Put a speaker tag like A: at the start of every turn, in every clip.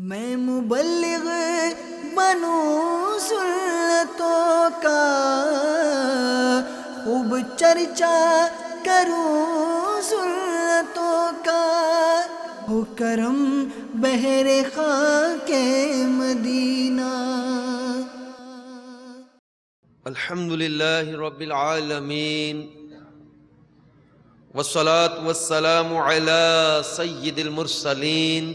A: मैं मुबल्लिग बनू सुन्नतों का खूब चर्चा करूं सुन्नतों का हो करम बहरे खा के मदीना अल्हम्दुलिल्लाह रब्बिल आलमीन वसलात वसलाम अला सय्यिदिल मुरसलीन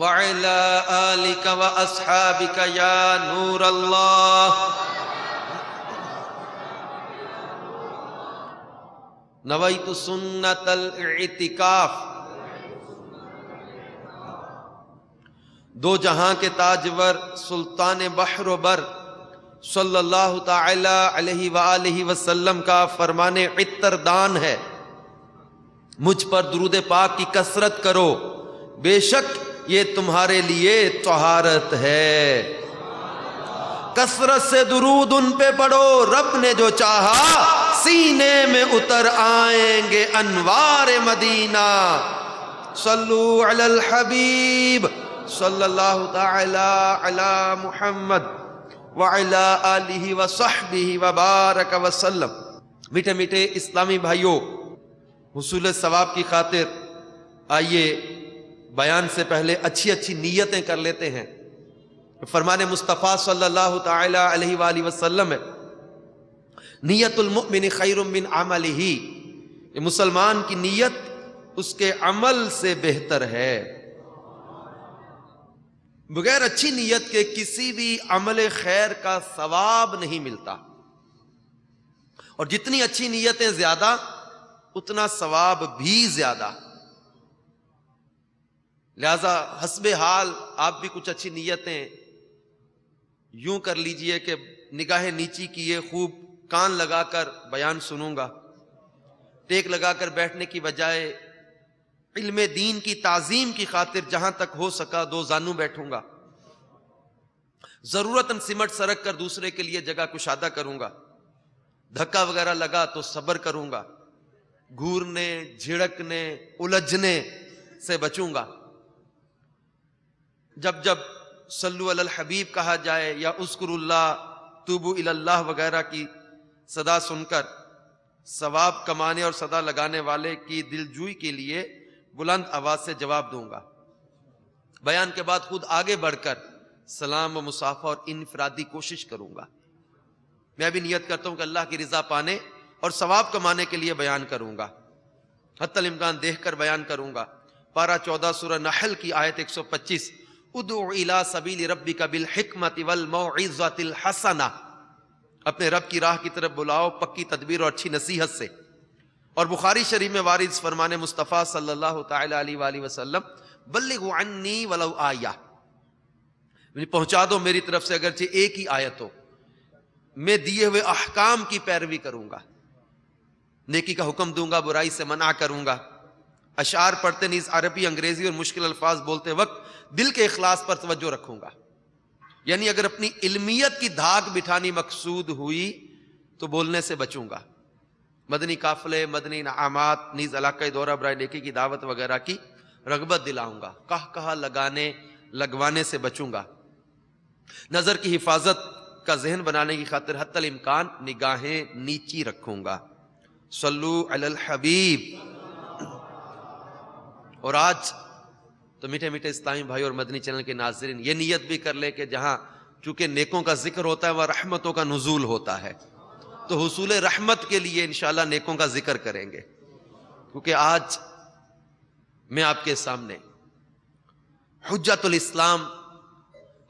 A: वाला आलिक व असहाबिक या नूर अल्लाह नवई तो दो जहां के ताजवर सुल्तान बहरोबर बर सल्लल्लाहु ताला वसल्लम का फरमान इतरदान है मुझ पर दरूद पाक की कसरत करो बेशक ये तुम्हारे लिए तहारत है कसरत से दुरूद उन पे पढ़ो रब ने जो चाहा सीने में उतर आएंगे अनवार मदीना सल्लू अलल हबीब सल्लल्लाहु ताला अला मुहम्मद वाला आलिहि वसहबी वबारक वसल्लम मीठे मीठे इस्लामी भाइयों हसूल सवाब की खातिर आइए बयान से पहले अच्छी अच्छी नीयतें कर लेते हैं फरमान मुस्तफ़ा सल्लल्लाहु अलैहि वसल्लम है खैरमिन अमल ही मुसलमान की नीयत उसके अमल से बेहतर है बगैर अच्छी नीयत के किसी भी अमल खैर का सवाब नहीं मिलता और जितनी अच्छी नीयतें ज्यादा उतना सवाब भी ज्यादा लिहाजा हसब हाल आप भी कुछ अच्छी नीयतें यूं कर लीजिए कि निगाह नीची किए खूब कान लगाकर बयान सुनूंगा टेक लगाकर बैठने की बजाय इल्म दीन की ताजीम की खातिर जहां तक हो सका दो जानू बैठूंगा जरूरतन सिमट सरक कर दूसरे के लिए जगह कुशादा करूंगा धक्का वगैरह लगा तो सब्र करूंगा घूरने झिड़कने उलझने से बचूंगा जब जब सल्लु अल हबीब कहा जाए या उसकुर तुबु अल्लाह वगैरह की सदा सुनकर सवाब कमाने और सदा लगाने वाले की दिलजुई के लिए बुलंद आवाज से जवाब दूंगा बयान के बाद खुद आगे बढ़कर सलाम व मुसाफा और इनफरादी कोशिश करूंगा मैं भी नियत करता हूं कि अल्लाह की रजा पाने और सवाब कमाने के लिए बयान करूंगा हतल इमकान देख कर बयान करूंगा पारा चौदह सुर नहल की आयत 125 रबी कबिल वल हसना अपने रब की राह की तरफ बुलाओ पक्की तदबीर और अच्छी नसीहत से और बुखारी शरीफ में वारिस फरमान मुस्तफ़ा सल्लल्लाहु अलैहि वसल्लम बल्लिगनी वलव आया पहुंचा दो मेरी तरफ से अगरचे एक ही आयत हो मैं दिए हुए अहकाम की पैरवी करूंगा नेकी का हुक्म दूंगा बुराई से मना करूंगा अशार पढ़ते नीज अरबी अंग्रेजी और मुश्किल अल्फाज बोलते वक्त दिल के अखलास पर तवज्जो रखूंगा यानी अगर अपनी इल्मियत की धाक बिठानी मकसूद हुई तो बोलने से बचूंगा मदनी काफले मदनी नामात नीज इलाका दौरा बरए नेकी की दावत वगैरह की रगबत दिलाऊंगा कह कहा लगाने लगवाने से बचूंगा नज़र की हिफाजत का जहन बनाने की खातिर हतल इम्कान निगाहें नीची रखूंगा सल्लू अल हबीब और आज तो मीठे मीठे इस्लामी भाई और मदनी चैनल के नाजरीन ये नीयत भी कर ले कि जहां चूंकि नेकों का जिक्र होता है वह रहमतों का नजूल होता है तो हसूल रहमत के लिए इन नेकों का जिक्र करेंगे क्योंकि आज मैं आपके सामने हजतुल इस्लाम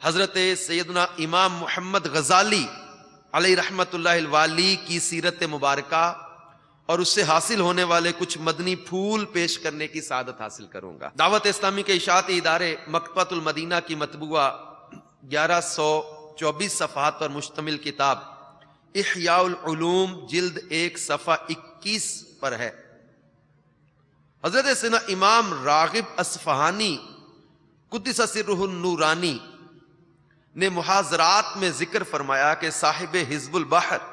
A: हज़रत सैदना इमाम मोहम्मद गजाली अली रहमत वाली की सीरत मुबारका और उससे हासिल होने वाले कुछ मदनी फूल पेश करने की सादत हासिल करूंगा दावत इस्लामी के इशाती इदारे मकबतुल मदीना की मतबुआ ग्यारह सौ चौबीस सफात पर मुश्तमिल किताब इहयालूम जिल्द एक सफ़ा इक्कीस पर है हजरत सिना इमाम रागिब असफहानी कुदसरूरानी ने मुहाजरात में जिक्र फरमाया कि साहिब हिजबुल बहर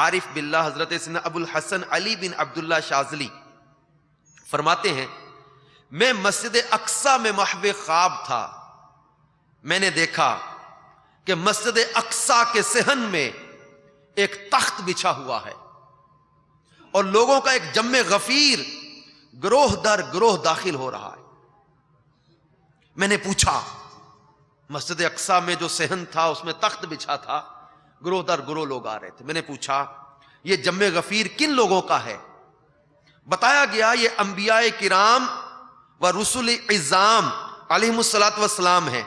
A: आरिफ बिल्ला हजरत अबुल हसन अली बिन अब्दुल्ला शाजली फरमाते हैं मैं मस्जिद अक्सा में महव ख्वाब था मैंने देखा कि मस्जिद अक्सा के सहन में एक तख्त बिछा हुआ है और लोगों का एक जम्मे गफीर ग्रोह दर ग्रोह दाखिल हो रहा है मैंने पूछा मस्जिद अक्सा में जो सहन था उसमें तख्त बिछा था ग्रोह दर ग्रोह लोग आ रहे थे मैंने पूछा ये जम्मे गफीर किन लोगों का है बताया गया ये अम्बिया किराम व रसुल इज़ाम आलिमसलात वसलाम है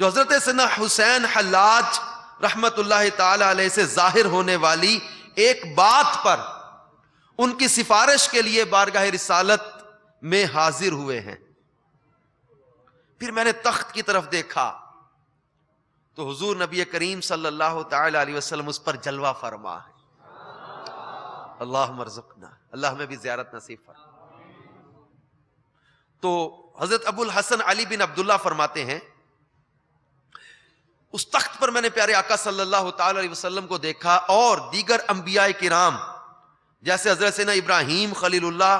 A: जो हज़रत सना हुसैन हल्लाज रहमत ताल से जाहिर होने वाली एक बात पर उनकी सिफारिश के लिए बारगाह रिसालत में हाजिर हुए हैं फिर मैंने तख्त की तरफ देखा तो हुजूर नबी करीम सल्लल्लाहु अलैहि वसल्लम उस पर जलवा फरमा है अल्लाह मरजुकना अल्लाह में भी ज्यारत नसीब फरमा तो हजरत अबुल हसन अली बिन अब्दुल्ला फरमाते हैं उस तख्त पर मैंने प्यारे आका सल्लल्लाहु अलैहि वसल्लम को देखा और दीगर अंबिया किराम जैसे हजरत सेना इब्राहिम खलील्ला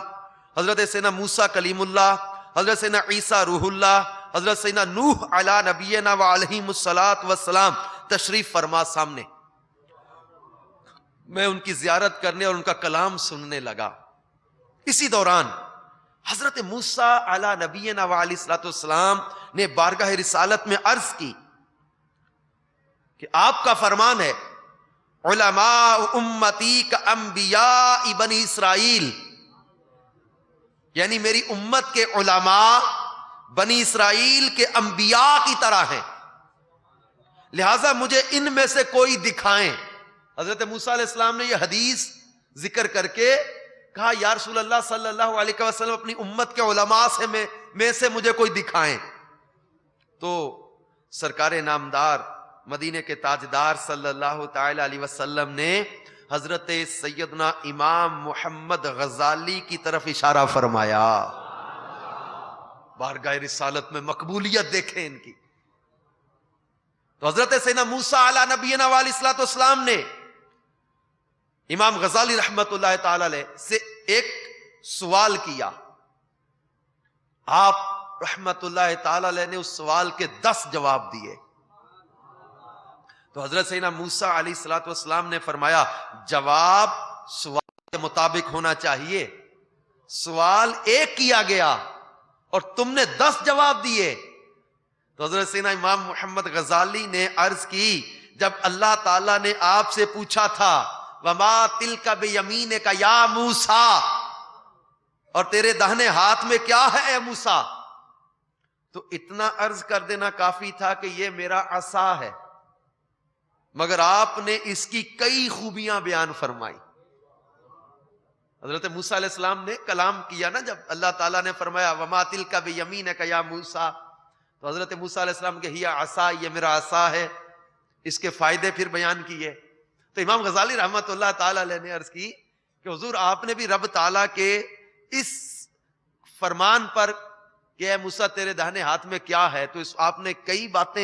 A: हजरत सेना मूसा कलीमुल्ला हजरत सेना ईसा रूहुल्ला हजरत सैना नूह अला नबीना वसलात वसलाम तशरीफ फरमा सामने मैं उनकी जियारत करने और उनका कलाम सुनने लगा इसी दौरान हजरत मूसा अला नबीना वसलाम ने बारगाह रिसालत में अर्ज की कि आपका फरमान है उम्मती का अंबिया इबन इसराइल यानी मेरी उम्मत के उलामा बनी इसराइल के अंबिया की तरह हैं लिहाजा मुझे इनमें से कोई दिखाएं हजरत मूसा ने यह हदीस जिक्र करके कहा यार सल्लाम अपनी उम्मत के उलमा से में, में से मुझे कोई दिखाएं तो सरकार नामदार मदीने के ताजदार सल्लल्लाहु वसल्लम ने हजरत सैदना इमाम मोहम्मद गजाली की तरफ इशारा फरमाया बारगाह रिसालत में मकबूलियत देखें इनकी तो हजरत सैना मूसा अला नबी नवाल इस्लाम ने इमाम गजाली रहमत से एक सवाल किया आप रहमत ने उस सवाल के दस जवाब दिए तो हजरत सैना मूसा अली सलाम ने फरमाया जवाब सवाल के मुताबिक होना चाहिए सवाल एक किया गया और तुमने दस जवाब दिए तो हजरत सीना इमाम मोहम्मद गजाली ने अर्ज की जब अल्लाह ताला ने आपसे पूछा था वमा तिल का बेयमीन का या मूसा और तेरे दहने हाथ में क्या है मूसा तो इतना अर्ज कर देना काफी था कि यह मेरा असा है मगर आपने इसकी कई खूबियां बयान फरमाई हजरत मूसा इस्लाम ने कलाम किया ना जब अल्लाह ताला ने फरमाया वमातिल का भी यमीन है क्या मूसा तो हजरत मूसा इस्लाम के ही आसा ये मेरा आसा है इसके फायदे फिर बयान किए तो इमाम गजाली रहमत ने अर्ज की कि हजूर आपने भी रब ताला के इस फरमान पर कि मूसा तेरे दहने हाथ में क्या है तो इस आपने कई बातें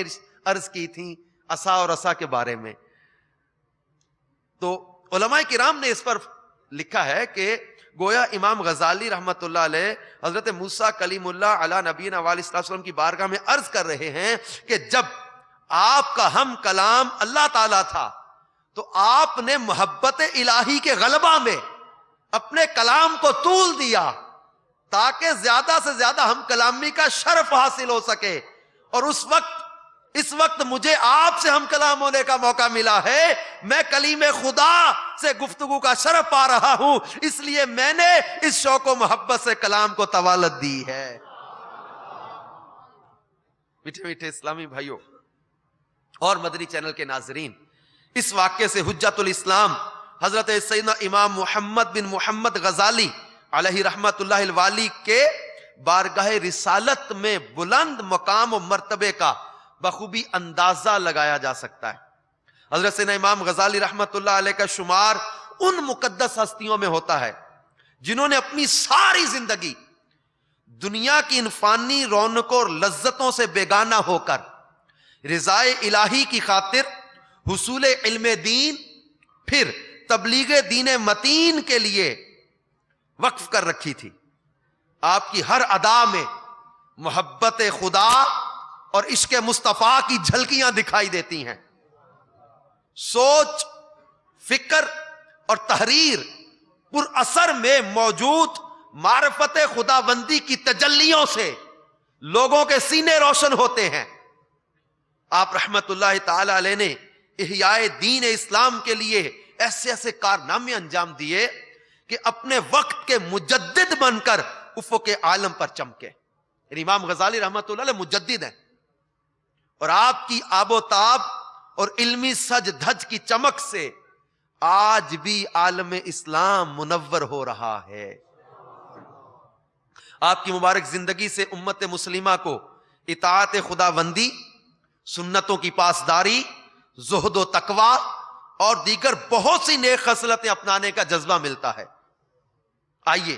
A: अर्ज की थी असा और असा के बारे में तो उलमा किराम ने इस पर लिखा है कि गोया इमाम गजाली रहमत हजरत मूसा कलीमुल्ला अला नबीन वालम की बारगाह में अर्ज कर रहे हैं कि जब आपका हम कलाम अल्लाह ताला था तो आपने मोहब्बत इलाही के गलबा में अपने कलाम को तूल दिया ताकि ज्यादा से ज्यादा हम कलामी का शर्फ हासिल हो सके और उस वक्त इस वक्त मुझे आपसे हम कलाम होने का मौका मिला है मैं कलीम खुदा से गुफ्तगु का शरफ पा रहा हूं इसलिए मैंने इस शौक मोहब्बत से कलाम को तवालत दी है मीठे मीठे इस्लामी भाइयों और मदरी चैनल के नाजरीन इस वाक्य से हजतुल इस्लाम हजरत सैद इमाम मोहम्मद बिन मोहम्मद गजाली रहमत वाली के बारगाह रिसालत में बुलंद मकाम और मरतबे का बखूबी अंदाजा लगाया जा सकता है हजरत इमाम गजाली रहमत का शुमार उन मुकदस हस्तियों में होता है जिन्होंने अपनी सारी जिंदगी दुनिया की इंफानी रौनकों और लज्जतों से बेगाना होकर रिजाए इलाही की खातिर हसूल इल्म दीन फिर तबलीग दीन मतीन के लिए वक्फ कर रखी थी आपकी हर अदा में मोहब्बत खुदा और इसके मुस्तफ़ा की झलकियां दिखाई देती हैं सोच फिक्र और तहरीर असर में मौजूद मारफत खुदाबंदी की तजल्लियों से लोगों के सीने रोशन होते हैं आप रहमत ने इहियाए दीन इस्लाम के लिए ऐसे ऐसे कारनामे अंजाम दिए कि अपने वक्त के मुजद्द बनकर उफो के आलम पर चमके इमाम गजाली रहमत मुजद्दीद हैं और आपकी आबोताब और इल्मी सज धज की चमक से आज भी आलम इस्लाम मुनवर हो रहा है आपकी मुबारक जिंदगी से उम्मत मुस्लिमा को इतात खुदाबंदी सुन्नतों की पासदारी जोहदो तकवा और दीगर बहुत सी नेक खसलतें अपनाने का जज्बा मिलता है आइए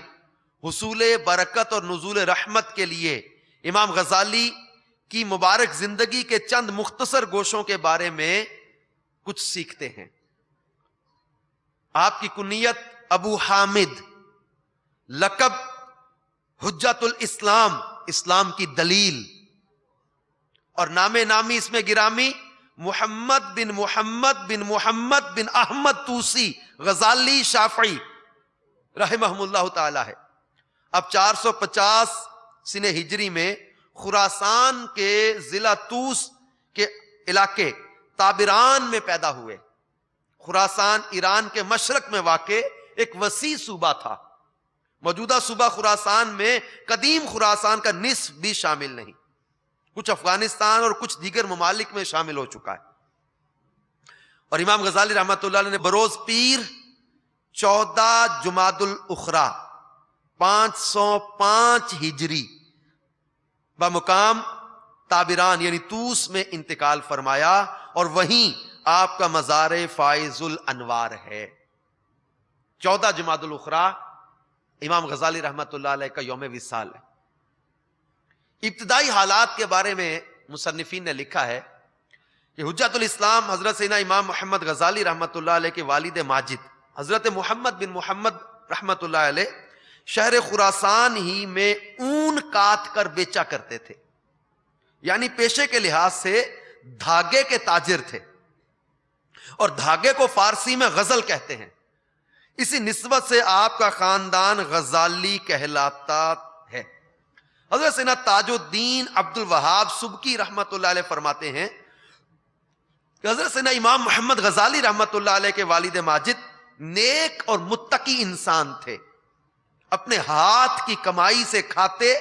A: हसूल बरकत और नजूल रहमत के लिए इमाम गजाली की मुबारक जिंदगी के चंद मुख्तसर गोशों के बारे में कुछ सीखते हैं आपकी कुनीयत अबू हामिद लकब हजतुल इस्लाम इस्लाम की दलील और नामे नामी इसमें गिरामी मोहम्मद बिन मोहम्मद बिन मोहम्मद बिन अहमद तूसी गजाली शाफी रहमहमुल्ला महमुल्ला है अब 450 सौ सिने हिजरी में खुरासान के जिला तूस के इलाके ताबिरान में पैदा हुए खुरासान ईरान के मशरक में वाक़ एक वसी सूबा था मौजूदा सूबा खुरासान में कदीम खुरासान का निसफ भी शामिल नहीं कुछ अफगानिस्तान और कुछ दीगर ममालिक में शामिल हो चुका है और इमाम गजाली रहमत ने बरोज पीर चौदह जुमादुल उखरा पांच सौ पांच हिजरी मुकाम ताबिरान यानी तूस में इंतकाल फरमाया और वहीं आपका मजार फाइजुल अनवार है चौदह जमातुल उखरा इमाम गजाली रहमत का योम विसाल है इब्तदाई हालात के बारे में मुसनफिन ने लिखा है कि हजरतुल इस्लाम हजरत सैना इमाम मोहम्मद गजाली रहमत के वालिद माजिद हजरत मोहम्मद बिन मोहम्मद रहमत शहर खुरासान ही में ऊन काट कर बेचा करते थे यानी पेशे के लिहाज से धागे के ताजिर थे और धागे को फारसी में गजल कहते हैं इसी नस्बत से आपका खानदान गजाली कहलाता है हजरत सिना ताजुद्दीन अब्दुल वहाब सुबकी रहमत फरमाते हैं हजरत सिना इमाम मोहम्मद गजाली रहमत के वालिद माजिद नेक और मुत्तकी इंसान थे अपने हाथ की कमाई से खाते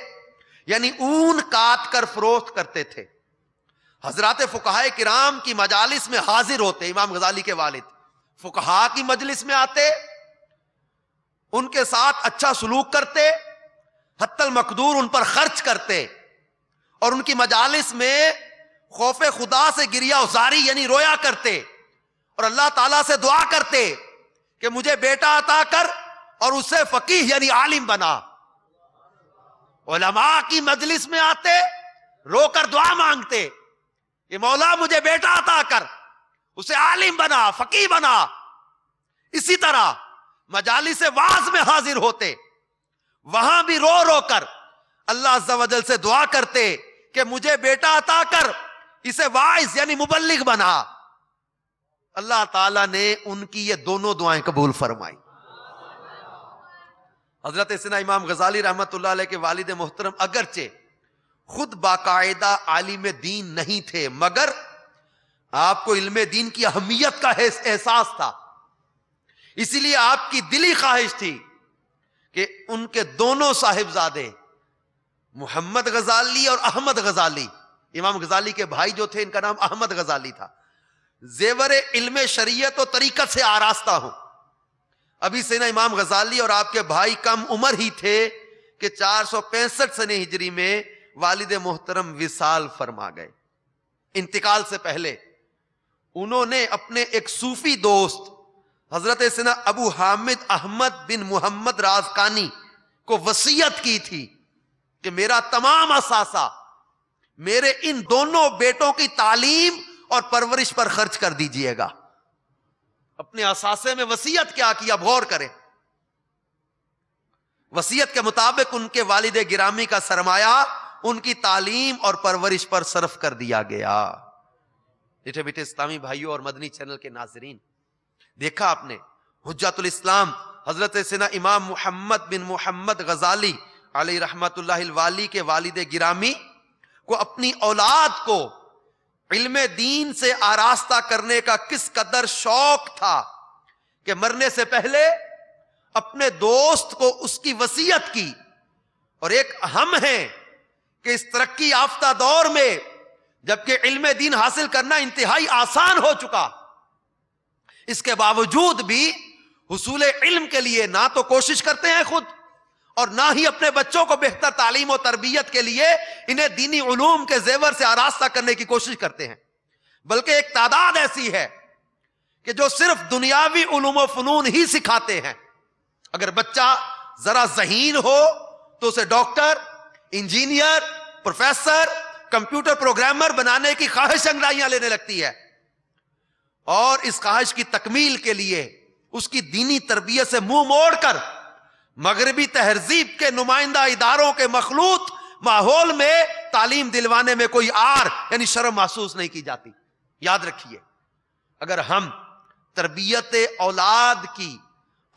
A: यानी ऊन काट कर फरोख्त करते थे हजरत फुकाह किराम की मजालिस में हाजिर होते इमाम गजाली के वालिद फुकाहा की मजलिस में आते उनके साथ अच्छा सलूक करते हत्तल मकदूर उन पर खर्च करते और उनकी मजालिस में खौफ खुदा से गिरिया उजारी यानी रोया करते और अल्लाह ताला से दुआ करते कि मुझे बेटा अता कर और उसे फकीह यानी आलिम बना ओलमा की मजलिस में आते रोकर दुआ मांगते ये मौला मुझे बेटा आता कर उसे आलिम बना फकी बना इसी तरह से वाज में हाजिर होते वहां भी रो रो कर अल्लाह वजल से दुआ करते कि मुझे बेटा आता कर इसे वाइज यानी मुबलिक बना अल्लाह ताला ने उनकी ये दोनों दुआएं कबूल फरमाई हजरत सिना इमाम गजाली रहमत के वालिद मोहतरम अगरचे खुद बाकायदा आलिम दीन नहीं थे मगर आपको इलम दीन की अहमियत का एहसास था इसीलिए आपकी दिली ख्वाहिश थी कि उनके दोनों साहिबजादे मोहम्मद गजाली और अहमद गजाली इमाम गजाली के भाई जो थे इनका नाम अहमद गजाली था जेवर इल्म शरीयत और तरीकत से आरास्ता हूं अभी से ना इमाम गजाली और आपके भाई कम उम्र ही थे कि चार सौ पैंसठ सने हिजरी में वालिद मोहतरम विशाल फरमा गए इंतकाल से पहले उन्होंने अपने एक सूफी दोस्त हजरत सिना अबू हामिद अहमद बिन मोहम्मद राजकानी को वसीयत की थी कि मेरा तमाम असासा मेरे इन दोनों बेटों की तालीम और परवरिश पर खर्च कर दीजिएगा अपने असासे में वसीयत क्या की अब गौर करें वसीयत के मुताबिक उनके वालिद गिरामी का सरमाया उनकी तालीम और परवरिश पर सर्फ कर दिया गया जिठे बिठे इस्लामी भाइयों और मदनी चैनल के नाजरीन देखा आपने हजरत इस्लाम हजरत सिना इमाम मोहम्मद बिन मोहम्मद गजाली अली रहमत वाली के वालिद गिरामी को अपनी औलाद को इल्म दीन से आरास्ता करने का किस कदर शौक था कि मरने से पहले अपने दोस्त को उसकी वसीयत की और एक हम हैं कि इस तरक्की याफ्ता दौर में जबकि इल्म दीन हासिल करना इंतहाई आसान हो चुका इसके बावजूद भी हसूल इल्म के लिए ना तो कोशिश करते हैं खुद और ना ही अपने बच्चों को बेहतर तालीम और तरबियत के लिए इन्हें दीनी ूम के जेवर से आरास्ता करने की कोशिश करते हैं बल्कि एक तादाद ऐसी है कि जो सिर्फ दुनियावी ूम फनून ही सिखाते हैं अगर बच्चा जरा जहीन हो तो उसे doctor engineer professor computer programmer बनाने की ख्वाहिश अंगड़ाइयां लेने लगती है और इस ख्वाहिश की तकमील के लिए उसकी दीनी तरबियत से मुंह मोड़कर मगरबी तहजीब के नुमाइंदा इदारों के मखलूत माहौल में तालीम दिलवाने में कोई आर यानी शर्म महसूस नहीं की जाती याद रखिए अगर हम तरबियत औलाद की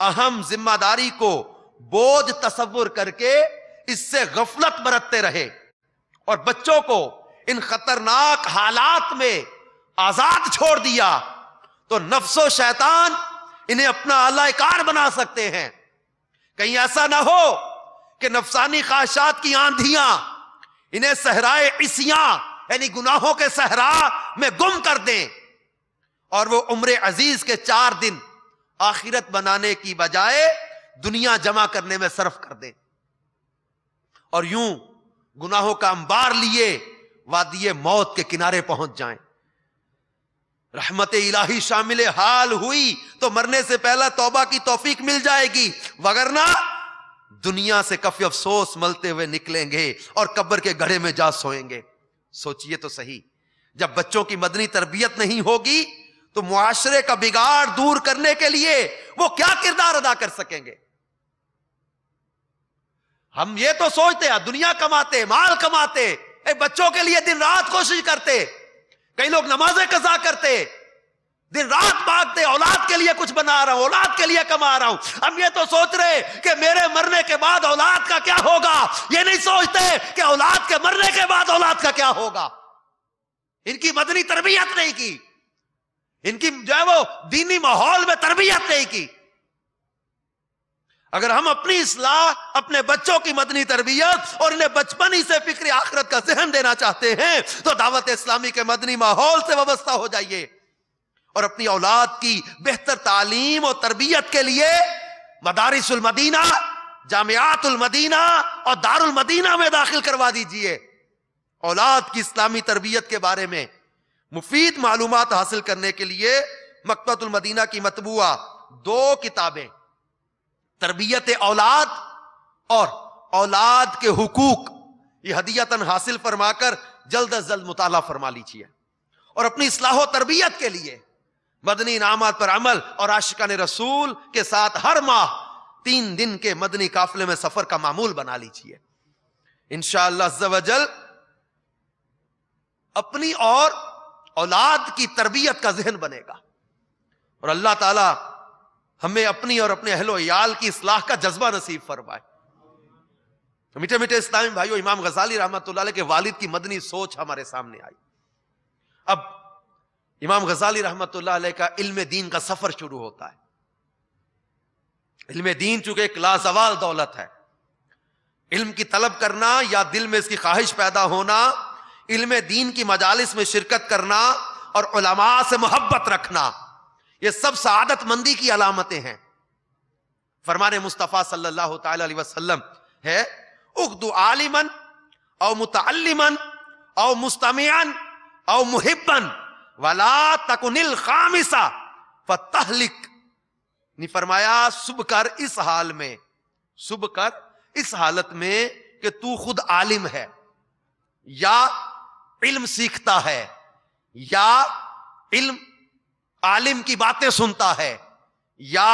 A: अहम जिम्मेदारी को बोझ तस्वुर करके इससे गफलत बरतते रहे और बच्चों को इन खतरनाक हालात में आजाद छोड़ दिया तो नफ्सो शैतान इन्हें अपना अलाकार बना सकते हैं कहीं ऐसा ना हो कि नफसानी ख्वाहिशात की आंधियां इन्हें सहराए इसियां यानी गुनाहों के सहरा में गुम कर दें और वो उम्र अजीज के चार दिन आखिरत बनाने की बजाय दुनिया जमा करने में सर्फ कर दें और यूं गुनाहों का अंबार लिए वादिय मौत के किनारे पहुंच जाएं रहमत इलाही शामिल हाल हुई तो मरने से पहला तौबा की तोफीक मिल जाएगी वगरना दुनिया से काफी अफसोस मलते हुए निकलेंगे और कब्र के घड़े में जा सोएंगे सोचिए तो सही जब बच्चों की मदनी तरबियत नहीं होगी तो मुआशरे का बिगाड़ दूर करने के लिए वो क्या किरदार अदा कर सकेंगे हम ये तो सोचते हैं दुनिया कमाते माल कमाते बच्चों के लिए दिन रात कोशिश करते कई लोग नमाजें कजा करते दिन रात भागते औलाद के लिए कुछ बना रहा हूं औलाद के लिए कमा रहा हूं हम ये तो सोच रहे कि मेरे मरने के बाद औलाद का क्या होगा ये नहीं सोचते कि औलाद के मरने के बाद औलाद का क्या होगा इनकी मदनी तरबियत नहीं की इनकी जो है वो दीनी माहौल में तरबियत नहीं की अगर हम अपनी इसलाह अपने बच्चों की मदनी तरबियत और इन्हें बचपन ही से फिक्र आखरत का जहन देना चाहते हैं तो दावत इस्लामी के मदनी माहौल से व्यवस्था हो जाइए और अपनी औलाद की बेहतर तालीम और तरबियत के लिए मदारिसमदीना जामियातुलमदीना और दारुलमदीना में दाखिल करवा दीजिए औलाद की इस्लामी तरबियत के बारे में मुफीद मालूम हासिल करने के लिए मदीना की मतबूआ दो किताबें तरबियत औलाद और औलाद के हुकूक ये हदियतन हासिल फरमाकर जल्द अज जल्द मुताला फरमा लीजिए और अपनी इसलाह तरबियत के लिए मदनी इनामत पर अमल और आशिका ने रसूल के साथ हर माह तीन दिन के मदनी काफिले में सफर का मामूल बना लीजिए इंशाजल अपनी और औलाद की तरबियत का जहन बनेगा और अल्लाह ताला हमें अपनी और अपने अहलो याल की इसलाह का जज्बा नसीब फरमाए तो मीठे मीठे इस्लामी भाइयों इमाम गजाली रहमत के वालिद की मदनी सोच हमारे सामने आई अब इमाम गजाली रहमत का इल्म दीन का सफर शुरू होता है इल्म दीन चूंकि एक लाजवाल दौलत है इल्म की तलब करना या दिल में इसकी ख्वाहिश पैदा होना इल्म दीन की मजालिस में शिरकत करना और उलमा से मोहब्बत रखना ये सब सदत मंदी की अलामतें हैं फरमाने मुस्तफ़ा सल्लल्लाहु अलैहि वसल्लम है उगदु आलिमन और मुतालिमन और मुस्तमियान औ मुहिबन वला तकुनिल खामिसा फतहलिक फरमाया सुबह कर इस हाल में सुबह कर इस हालत में कि तू खुद आलिम है या इल्म सीखता है या इल्म आलिम की बातें सुनता है या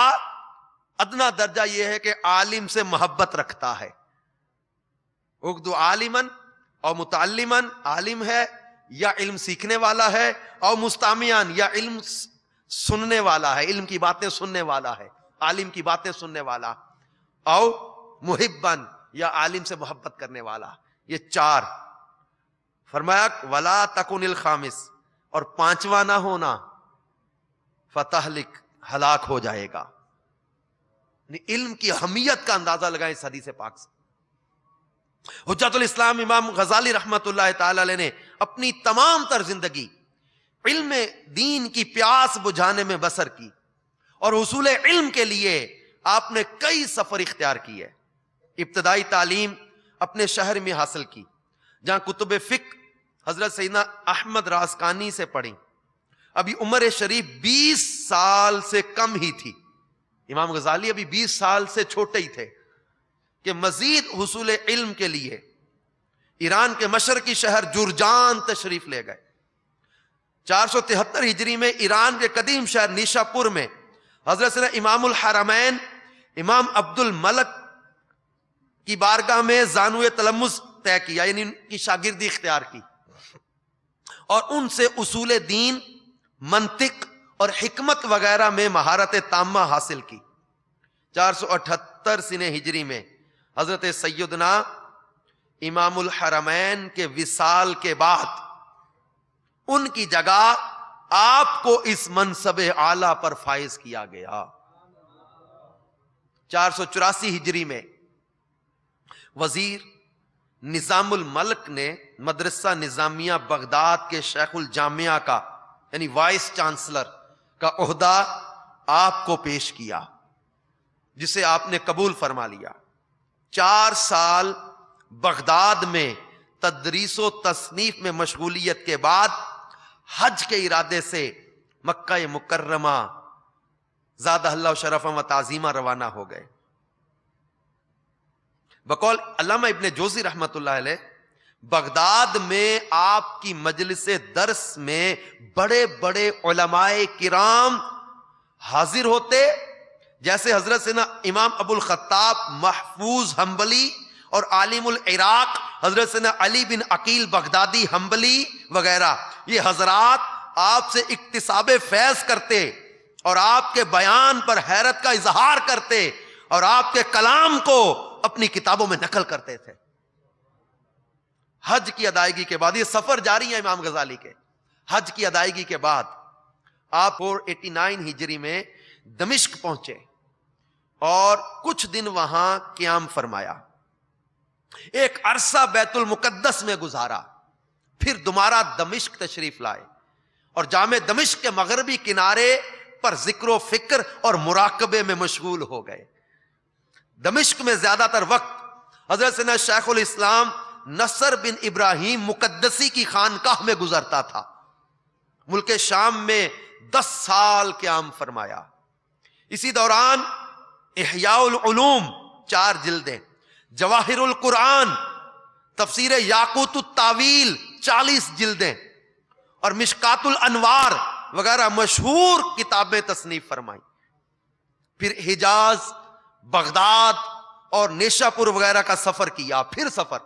A: अदना दर्जा यह है कि आलिम से मोहब्बत रखता है उर्दू आलिमन और मुतालिमन आलिम है या इल्म सीखने वाला है और मुस्तामियान या इल्म सुनने वाला है इल्म की बातें सुनने वाला है आलिम की बातें सुनने वाला और मुहिबन या आलिम से मोहब्बत करने वाला ये चार फरमाया वला तकुनिल खामिस और पांचवा ना होना फतहलिक हलाक हो जाएगा इल्म की अहमियत का अंदाजा लगाए सदी से पाक से हजतुल इस्लाम इमाम गजाली रहमत ने अपनी तमाम तर जिंदगी इल्म दीन की प्यास बुझाने में बसर की और उसूल इल्म के लिए आपने कई सफर इख्तियार किए इब्तदाई तालीम अपने शहर में हासिल की जहां कुतुब फिक हजरत सईना अहमद रासकानी से पढ़ी अभी उम्र शरीफ 20 साल से कम ही थी इमाम गजाली अभी 20 साल से छोटे ही थे कि मजीद हसूल इल्म के लिए ईरान के की शहर जुर्जान तशरीफ ले गए चार सौ तिहत्तर हिजरी में ईरान के कदीम शहर निशापुर में हजरत इमामुल हरामैन इमाम अब्दुल मलक की बारगाह में जानु तलमुस तय किया यानी उनकी शागिर्दी इख्तियार की और उनसे उसूल दीन मंतिक और हिकमत वगैरह में महारत तामा हासिल की 478 सिने हिजरी में हजरत सैदना इमामुल हरमैन के विसाल के बाद उनकी जगह आपको इस मनसब आला पर फाइज किया गया चार सौ चौरासी हिजरी में वजीर निजामुल मलक ने मदरसा निजामिया बगदाद के शेखुल जामिया का यानी वाइस चांसलर का उहदा आपको पेश किया जिसे आपने कबूल फरमा लिया चार साल बगदाद में तदरीसो तसनीफ में मशगूलियत के बाद हज के इरादे से मक्का मुकर्रमा ज्यादा हल्ला शरफ व ताजीमा रवाना हो गए बकौल अलामा इबन जोजी रहमतुल्लाह बगदाद में आपकी मजलिस दर्स में बड़े बड़े ओलमाए किराम हाजिर होते जैसे हजरत से ना इमाम अबुल खत्ताब महफूज हम्बली और आलिमुल इराक हजरत से ना Ali bin Aqil Baghdadi Hanbali वगैरह ये हजरात आपसे इकतसाब फैज करते और आपके बयान पर हैरत का इजहार करते और आपके कलाम को अपनी किताबों में नकल करते थे हज की अदायगी के बाद ये सफर जारी है इमाम गजाली के हज की अदायगी के बाद आप 489 हिजरी में दमिश्क पहुंचे और कुछ दिन वहां क्याम फरमाया एक अरसा बैतुल मुकद्दस में गुजारा फिर दोबारा दमिश्क तशरीफ लाए और जामे दमिश्क के मगरबी किनारे पर जिक्र फिक्र और मुराकबे में मशगूल हो गए दमिश्क में ज्यादातर वक्त हजरत शेखुल इस्लाम नसर बिन इब्राहिम मुकदसी की खानकाह में गुजरता था मुल्क शाम में दस साल क्याम फरमाया इसी दौरान एहयालूम चार जिल्दें जवाहिरुल कुरान तफसीर याकूत तावील चालीस जिल्दें और मिशकातुल अनवार वगैरह मशहूर किताबें तसनीफ फरमाई फिर हिजाज बगदाद और नेशापुर वगैरह का सफर किया फिर सफर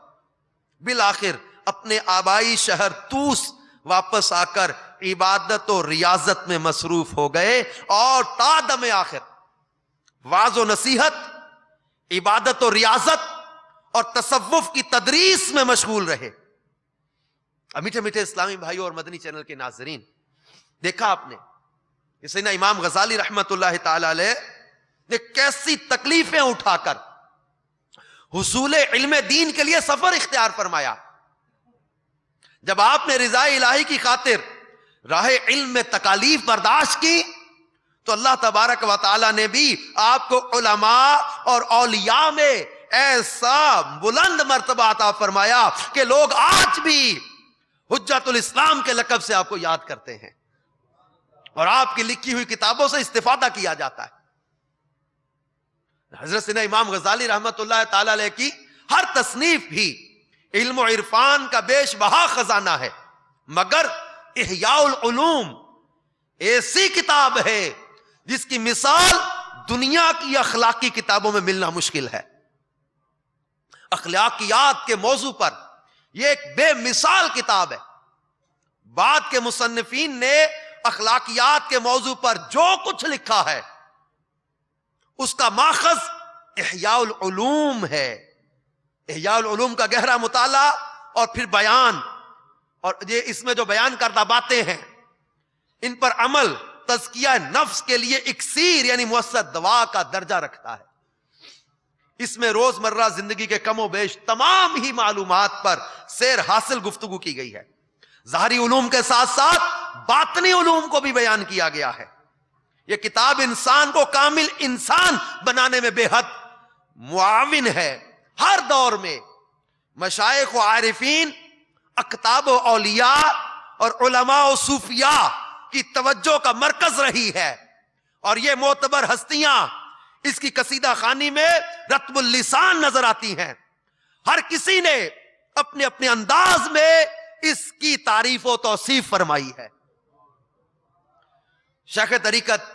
A: बिल आखिर अपने आबाई शहर तूस वापस आकर इबादत और रियाजत में मसरूफ हो गए और तादम आखिर व नसीहत इबादत और रियाजत और तसव्वुफ की तदरीस में मशगूल रहे मीठे मीठे इस्लामी भाई और मदनी चैनल के नाजरीन देखा आपने इसे ना इमाम गजाली रहमत ने कैसी तकलीफें उठाकर हसूल इल्म दीन के लिए सफर इख्तियार फरमाया जब आपने रिजा इलाही की खातिर राह इल्म में तकालीफ बर्दाश्त की तो अल्लाह तबारक वाल ने भी आपको उलमा और औलिया में ऐसा बुलंद मरतबा आता फरमाया कि लोग आज भी हजतुल इस्लाम के लकब से आपको याद करते हैं और आपकी लिखी हुई किताबों से इस्तीफादा किया जाता है हजरत ने इमाम गजाली रहमत की हर तसनीफ भी इल्म इरफान का बेश बहा खजाना है मगर इहयाउलूम ऐसी किताब है जिसकी मिसाल दुनिया की अखलाकी किताबों में मिलना मुश्किल है अखलाकियात के मौजू पर यह एक बेमिसाल किताब है बाद के मुसनफिन ने अखलाकियात के मौजू पर जो कुछ लिखा है उसका माखज एहयालूम है एहयालूम का गहरा मुताला और फिर बयान और ये इसमें जो बयान करता बातें हैं इन पर अमल तजकिया नफ्स के लिए इकसीर यानी मुसद दवा का दर्जा रखता है इसमें रोजमर्रा जिंदगी के कमो बेश तमाम ही मालूम पर सैर हासिल गुफ्तगु की गई है जहरी उलूम के साथ साथ बातनी उलूम को भी बयान किया गया है यह किताब इंसान को कामिल इंसान बनाने में बेहद मुआविन है हर दौर में मशाइ आरफीन अकताब अलिया और उलमा सूफिया की तवज्जो का मरकज रही है और ये मोतबर हस्तियां इसकी कसीदा खानी में रत्मुल्लिसान नजर आती हैं हर किसी ने अपने अपने अंदाज में इसकी तारीफ व तोसीफ फरमाई है शेख तरीकत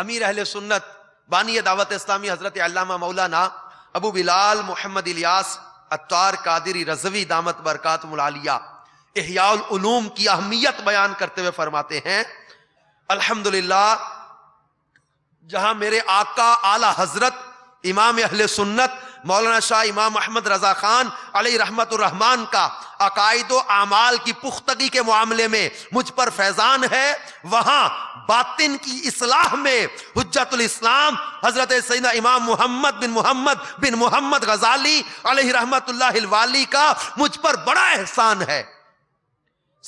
A: अमीर अहल सुन्नत बानी दावत इस्लामी हजरत अल्लामा मौलाना अबू बिलाल मोहम्मद इलियास अतार कादिरी रजवी दामत बरकत मुलालिया एहयाल उलूम की अहमियत बयान करते हुए फरमाते हैं अल्हम्दुलिल्लाह जहां मेरे आका आला हजरत इमाम अहल सुन्नत मौलाना शाह इमाम अहमद रजा खान अली रहमान का अकायद आमाल की पुख्तगी के मामले में मुझ पर फैजान है वहां बातिन की इसलाह में हजतुल इस्लाम हजरत सैदा इमाम मोहम्मद बिन मोहम्मद बिन मोहम्मद गजाली अली वाली का मुझ पर बड़ा एहसान है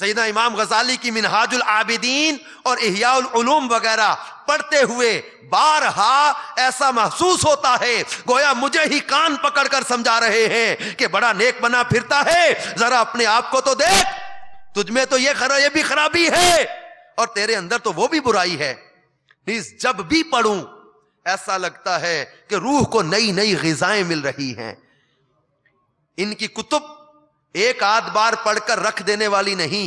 A: सैदा इमाम गजाली की मिनहाजुल आबिदीन और इहियालूम वगैरह पढ़ते हुए बारहा ऐसा महसूस होता है गोया मुझे ही कान पकड़कर समझा रहे हैं कि बड़ा नेक बना फिरता है जरा अपने आप को तो देख तुझमें तो ये खरा ये भी खराबी है और तेरे अंदर तो वो भी बुराई है प्लीज जब भी पढ़ू ऐसा लगता है कि रूह को नई नई गजाएं मिल रही हैं इनकी कुतुब एक आध बार पढ़कर रख देने वाली नहीं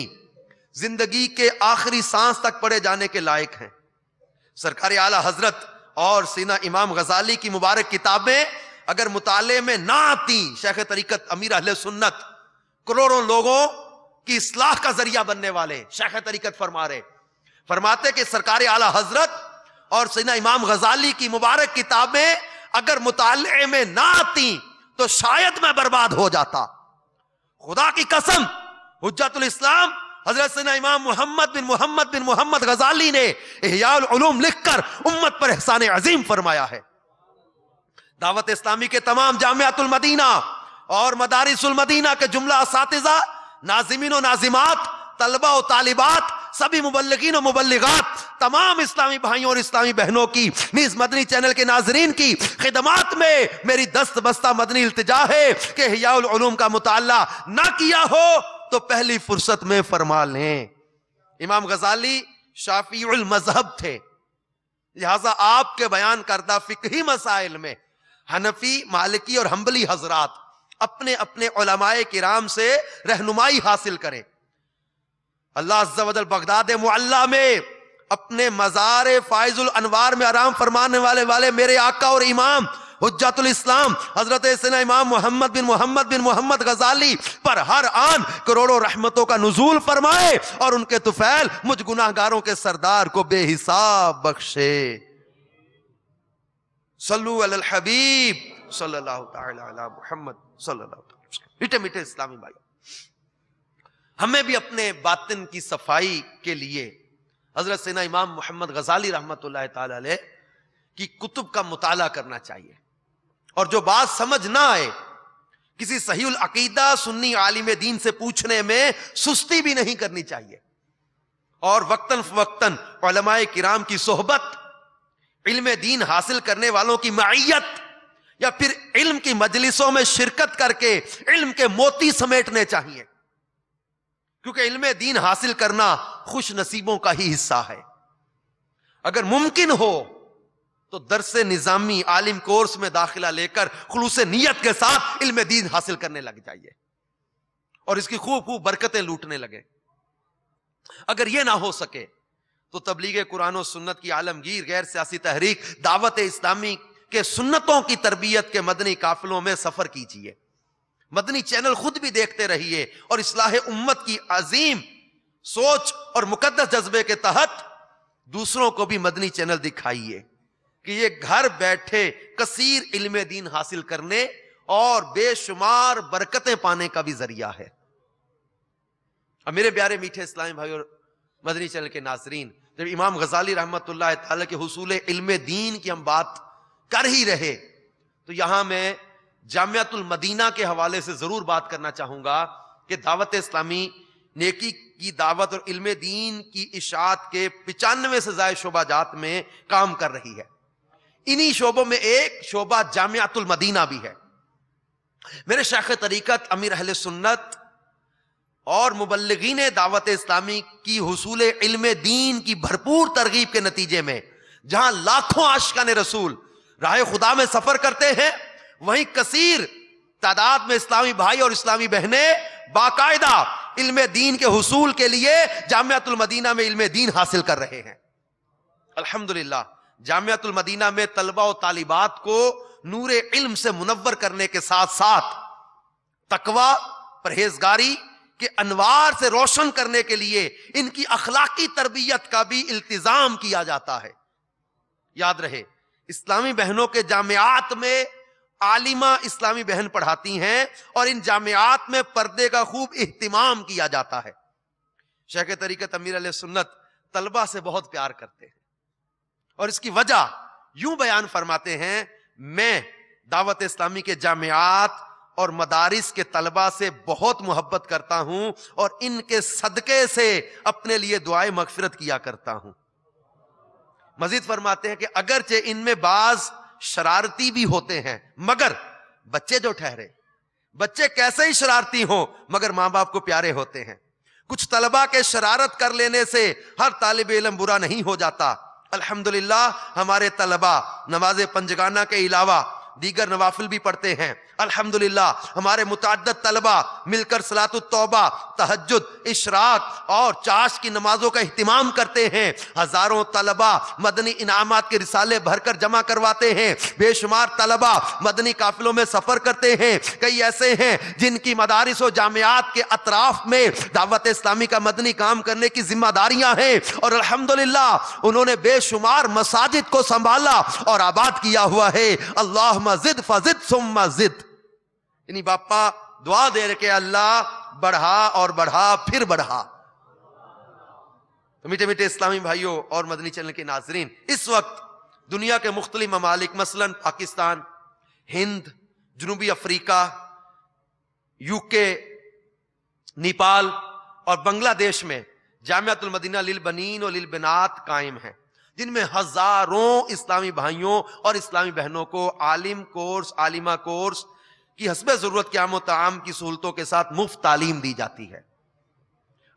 A: जिंदगी के आखिरी सांस तक पढ़े जाने के लायक हैं सरकारी आला हजरत और सीना इमाम गजाली की मुबारक किताबें अगर मुताले में ना आती शेख तरीकत अमीर अहल सुन्नत करोड़ों लोगों की इसलाह का जरिया बनने वाले शेख तरीकत फरमा रहे फरमाते कि सरकारी आला हजरत और सीना इमाम गजाली की मुबारक किताबें अगर मुताले में ना आती तो शायद मैं बर्बाद हो जाता खुदा की कसम हजतुल इस्लाम हजरत सना इमाम मोहम्मद बिन मोहम्मद बिन मोहम्मद गजाली ने एहयालूम लिखकर उम्मत पर एहसान अजीम फरमाया है दावत इस्लामी के तमाम जामियातुल मदीना और मदारिसुल मदीना के जुमला इस नाजिमिन नाजिमात तलबा और तालिबात सभी मुबलगिन और मुबलगात तमाम इस्लामी भाइयों और इस्लामी बहनों की नीज मदनी चैनल के नाजरीन की खिदमात में मेरी दस्त बस्ता मदनी इल्तजा है कि हयालूम का मुताला ना किया हो तो पहली फुर्सत में फरमा लें इमाम गजाली शाफी मजहब थे लिहाजा आपके बयान करदा फिक्री मसाइल में हनफी मालिकी और हम्बली हजरात अपने अपने के राम से रहनुमाई हासिल करें अल्लाह बगदाद मुल्ला में अपने मजार फायजुल अनवार में आराम फरमाने वाले वाले मेरे आका और इमाम हजातुल इस्लाम हजरत इमाम मोहम्मद बिन मोहम्मद बिन मोहम्मद गजाली पर हर आन करोड़ों रहमतों का नजूल फरमाए और उनके तुफैल मुझ गुनाहगारों के सरदार को बेहिसाब बख्शे सल्लू अल हबीब सल्लल्लाहु मोहम्मद सल्लल्लाहु इस्लामी भाई हमें भी अपने बातिन की सफाई के लिए हजरत सेना इमाम मोहम्मद गजाली रहमत की कुतुब का मुताला करना चाहिए और जो बात समझ ना आए किसी सही अकीदा सुन्नी आलिम दीन से पूछने में सुस्ती भी नहीं करनी चाहिए और वक्तन फवक्तन फलमाए किराम की सोहबत इल्म दीन हासिल करने वालों की मैयत या फिर इल्म की मजलिसों में शिरकत करके इल्म के मोती समेटने चाहिए क्योंकि इल्म दीन हासिल करना खुश नसीबों का ही हिस्सा है अगर मुमकिन हो तो दरस निज़ामी आलिम कोर्स में दाखिला लेकर खलूस नीयत के साथ इल्म दीन हासिल करने लग जाइए और इसकी खूब खूब बरकतें लूटने लगे अगर यह ना हो सके तो तबलीग कुरान और सुन्नत की आलमगीर गैर सियासी तहरीक दावत इस्लामी के सुन्नतों की तरबियत के मदनी काफिलों में सफर कीजिए मदनी चैनल खुद भी देखते रहिए और इसलाह उम्मत की अजीम सोच और मुकदस जज्बे के तहत दूसरों को भी मदनी चैनल दिखाइए कि ये घर बैठे कसीर इल्म दीन हासिल करने और बेशुमार बरकतें पाने का भी जरिया है अब मेरे प्यारे मीठे इस्लामी भाई और मदनी चैनल के नाजरीन जब इमाम गजाली रहमत के हसूल इल्म दीन की हम बात कर ही रहे तो यहां मैं जामियातुल मदीना के हवाले से जरूर बात करना चाहूंगा कि दावत इस्लामी नेकी की दावत और इल्म दीन की इशात के पिचानवे से जायद शोबाजात में काम कर रही है इन्हीं शोबों में एक शोबा जामियातुल मदीना भी है मेरे शेख तरीकत अमीर अहल सुन्नत और मुबलगिन दावत इस्लामी की हसूल इल्म दीन की भरपूर तरगीब के नतीजे में जहां लाखों आशकान रसूल राह खुदा में सफर करते हैं वहीं कसीर तादाद में इस्लामी भाई और इस्लामी बहनें बाकायदा इल्म दीन के हसूल के लिए जामियातुल मदीना में इल्म दीन हासिल कर रहे हैं अल्हम्दुलिल्लाह जामियातुल मदीना में तलबा और तालिबात को नूर इल्म से मुनवर करने के साथ साथ तकवा परहेजगारी के अनवार से रोशन करने के लिए इनकी अखलाकी तरबियत का भी इल्तजाम किया जाता है याद रहे इस्लामी बहनों के जामियात में आलिमा इस्लामी बहन पढ़ाती हैं और इन जामियात में पर्दे का खूब अहतमाम किया जाता है शेख तरीक़त अमीर सुन्नत तलबा से बहुत प्यार करते हैं और इसकी वजह यूं बयान फरमाते हैं मैं दावत इस्लामी के जामियात और मदारिस के तलबा से बहुत मोहब्बत करता हूं और इनके सदके से अपने लिए दुआए मगफरत किया करता हूं मजीद फरमाते हैं कि अगरचे इनमें बाज शरारती भी होते हैं मगर बच्चे जो ठहरे बच्चे कैसे ही शरारती हों मगर मां बाप को प्यारे होते हैं कुछ तलबा के शरारत कर लेने से हर तालब इलम बुरा नहीं हो जाता अल्हम्दुलिल्लाह हमारे तलबा नमाज पंजगाना के अलावा दीगर नवाफिल भी पढ़ते हैं अल्हम्दुलिल्लाह हमारे मुतद तलबा मिलकर सलात तौबा तहजद इशराक और चाश की नमाजों का अहतमाम करते हैं हज़ारों तलबा मदनी इनामत के रिसाले भरकर जमा करवाते हैं बेशुमार तलबा मदनी काफिलों में सफ़र करते हैं कई ऐसे हैं जिनकी मदारस व जामियात के अतराफ में दावत इस्लामी का मदनी काम करने की जिम्मेदारियाँ हैं और अलहमदिल्ला उन्होंने बेशुमार मसाजिद को संभाला और आबाद किया हुआ है अल्लाह मजिद फजिद सुम मजिद यानी बापा दुआ दे रखे अल्लाह बढ़ा और बढ़ा फिर बढ़ा तो मीठे मीठे इस्लामी भाइयों और मदनी चैनल के नाजरीन इस वक्त दुनिया के मुख्तलि ममालिक मसलन पाकिस्तान हिंद जनूबी अफ्रीका यूके नेपाल और बांग्लादेश में मदीना लिल बनीन और लिल बिनात कायम है जिनमें हजारों इस्लामी भाइयों और इस्लामी बहनों को आलिम कोर्स आलिमा कोर्स कि हसब ज़रूरत आमो तमाम की सहूलतों के साथ मुफ्त तालीम दी जाती है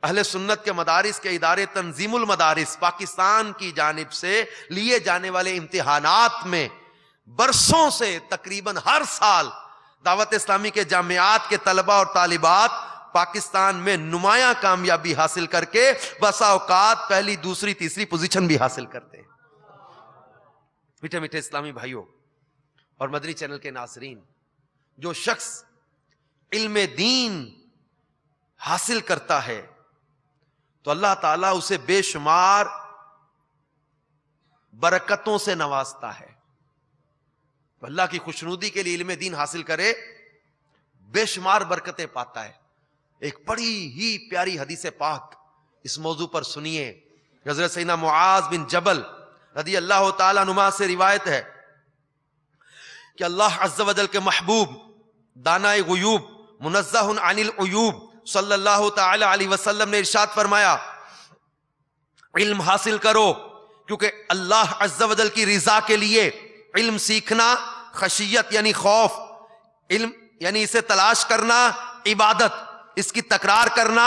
A: अहले सुन्नत के मदारस के इदारे तंजीमुल मदारस पाकिस्तान की जानब से लिए जाने वाले इम्तहानात में बरसों से तकरीबन हर साल दावत इस्लामी के जामियात के तलबा और तालिबात पाकिस्तान में नुमाया कामयाबी हासिल करके बसा पहली दूसरी तीसरी पोजिशन भी हासिल करते हैं मीठे मीठे इस्लामी भाइयों और मदरी चैनल के नासरीन जो शख्स इल्म दीन हासिल करता है तो अल्लाह ताला उसे बेशुमार बरकतों से नवाजता है तो अल्लाह की खुशनुदी के लिए इल्म दीन हासिल करे बेशुमार बरकतें पाता है एक बड़ी ही प्यारी हदीस पाक इस मौजू पर सुनिए हजरत सैना मुआज बिन जबल रदी अल्लाह तुमा से रिवायत है कि अल्लाह अज्जवदल के महबूब दाना गयूब मुनजहन अनिल अयूब सल्लाम ने इर्शाद फरमाया इल्म हासिल करो क्योंकि अल्लाह अज्जल की रजा के लिए इल्म सीखना खशियत यानी खौफ इल्म यानी इसे तलाश करना इबादत इसकी तकरार करना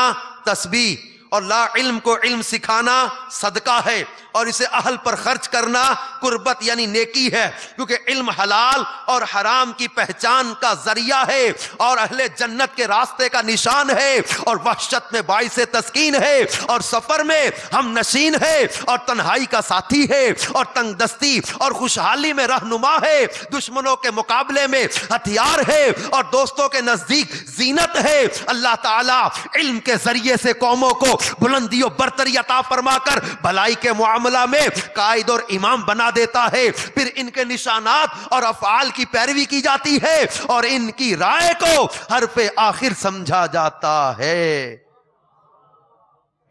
A: तस्बी और ला इल्म को इल्म सिखाना सदका है और इसे अहल पर खर्च करना कुर्बत यानी नेकी है क्योंकि इल्म हलाल और हराम की पहचान का जरिया है और अहले जन्नत के रास्ते का निशान है और वहशत में बाइस तस्कीन है और सफर में हम नशीन है और तन्हाई का साथी है और तंग दस्ती और खुशहाली में रहनुमा है दुश्मनों के मुकाबले में हथियार है और दोस्तों के नजदीक जीनत है अल्लाह ताला इल्म के जरिए से कौमों को बुलंदियों बरतरी अता फरमा कर भलाई के मामला में कायद और इमाम बना देता है फिर इनके निशानात और अफाल की पैरवी की जाती है और इनकी राय को हर पे आखिर समझा जाता है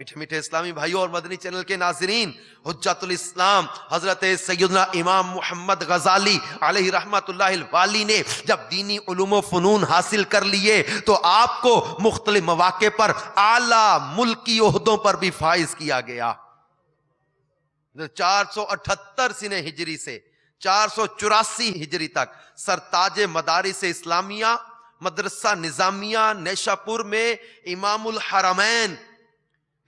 A: मीठे मीठे इस्लामी भाइयों और मदनी चैनल के नाजरीन हजतुल इस्लाम हजरत सैदना इमाम मोहम्मद गजाली वाली ने जब दीनी फ़नून हासिल कर लिए तो आपको मुख्तल मौाक़े पर आला मुल्की उहदों पर भी फाइज किया गया चार सौ अठहत्तर सिने हिजरी से चार सौ चौरासी हिजरी तक सरताज मदारिस इस्लामिया मदरसा निज़ामिया नेशापुर में इमामुल हरमैन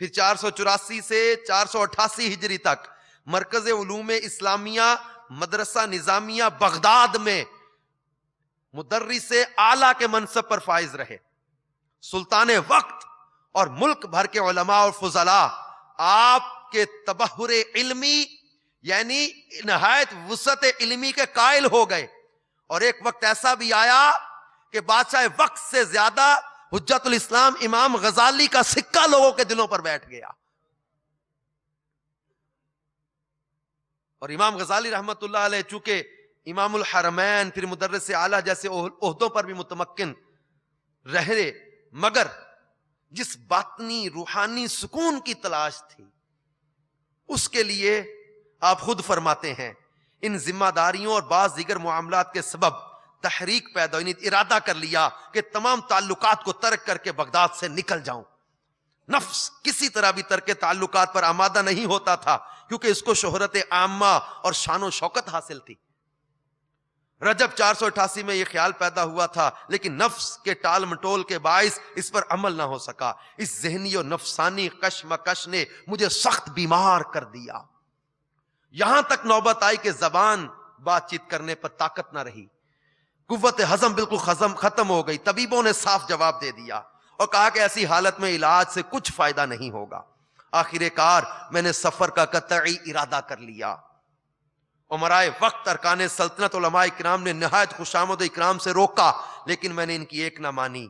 A: फिर चार से चार हिजरी तक मरकज उलूम इस्लामिया मदरसा निजामिया बगदाद में मुदर्री से आला के मनसब पर फाइज रहे सुल्तान वक्त और मुल्क भर के उलमा और फजला आपके तबहर इलमी यानी नहायत वसत इलमी के कायल हो गए और एक वक्त ऐसा भी आया कि बादशाह वक्त से ज्यादा हजतुल इस्लाम इमाम गजाली का सिक्का लोगों के दिलों पर बैठ गया और इमाम गजाली रहमत चूंकि इमाम हरमैन फिर मुदरस आला जैसे उहदों पर भी मुतमक्न रहे मगर जिस बातनी रूहानी सुकून की तलाश थी उसके लिए आप खुद फरमाते हैं इन जिम्मेदारियों और बाज दिगर मामला के सबब तहरीक पैदा हुई इरादा कर लिया कि तमाम ताल्लुकात को तर्क करके बगदाद से निकल जाऊं नफ्स किसी तरह भी तर्क ताल्लुकात पर आमादा नहीं होता था क्योंकि इसको शोहरत आमा और शान शौकत हासिल थी रजब चार में यह ख्याल पैदा हुआ था लेकिन नफ्स के टाल मटोल के बायस इस पर अमल ना हो सका इस जहनी और नफसानी कशमकश ने मुझे सख्त बीमार कर दिया यहां तक नौबत आई कि जबान बातचीत करने पर ताकत ना रही कुत हजम बिल्कुल खजम खत्म हो गई तबीबों ने साफ जवाब दे दिया और कहा कि ऐसी हालत में इलाज से कुछ फायदा नहीं होगा आखिरकार मैंने सफर का कतई इरादा कर लिया उमराए वक्त अरकान सल्तनत इक्राम ने नहायत खुशामद इक्राम से रोका लेकिन मैंने इनकी एक ना मानी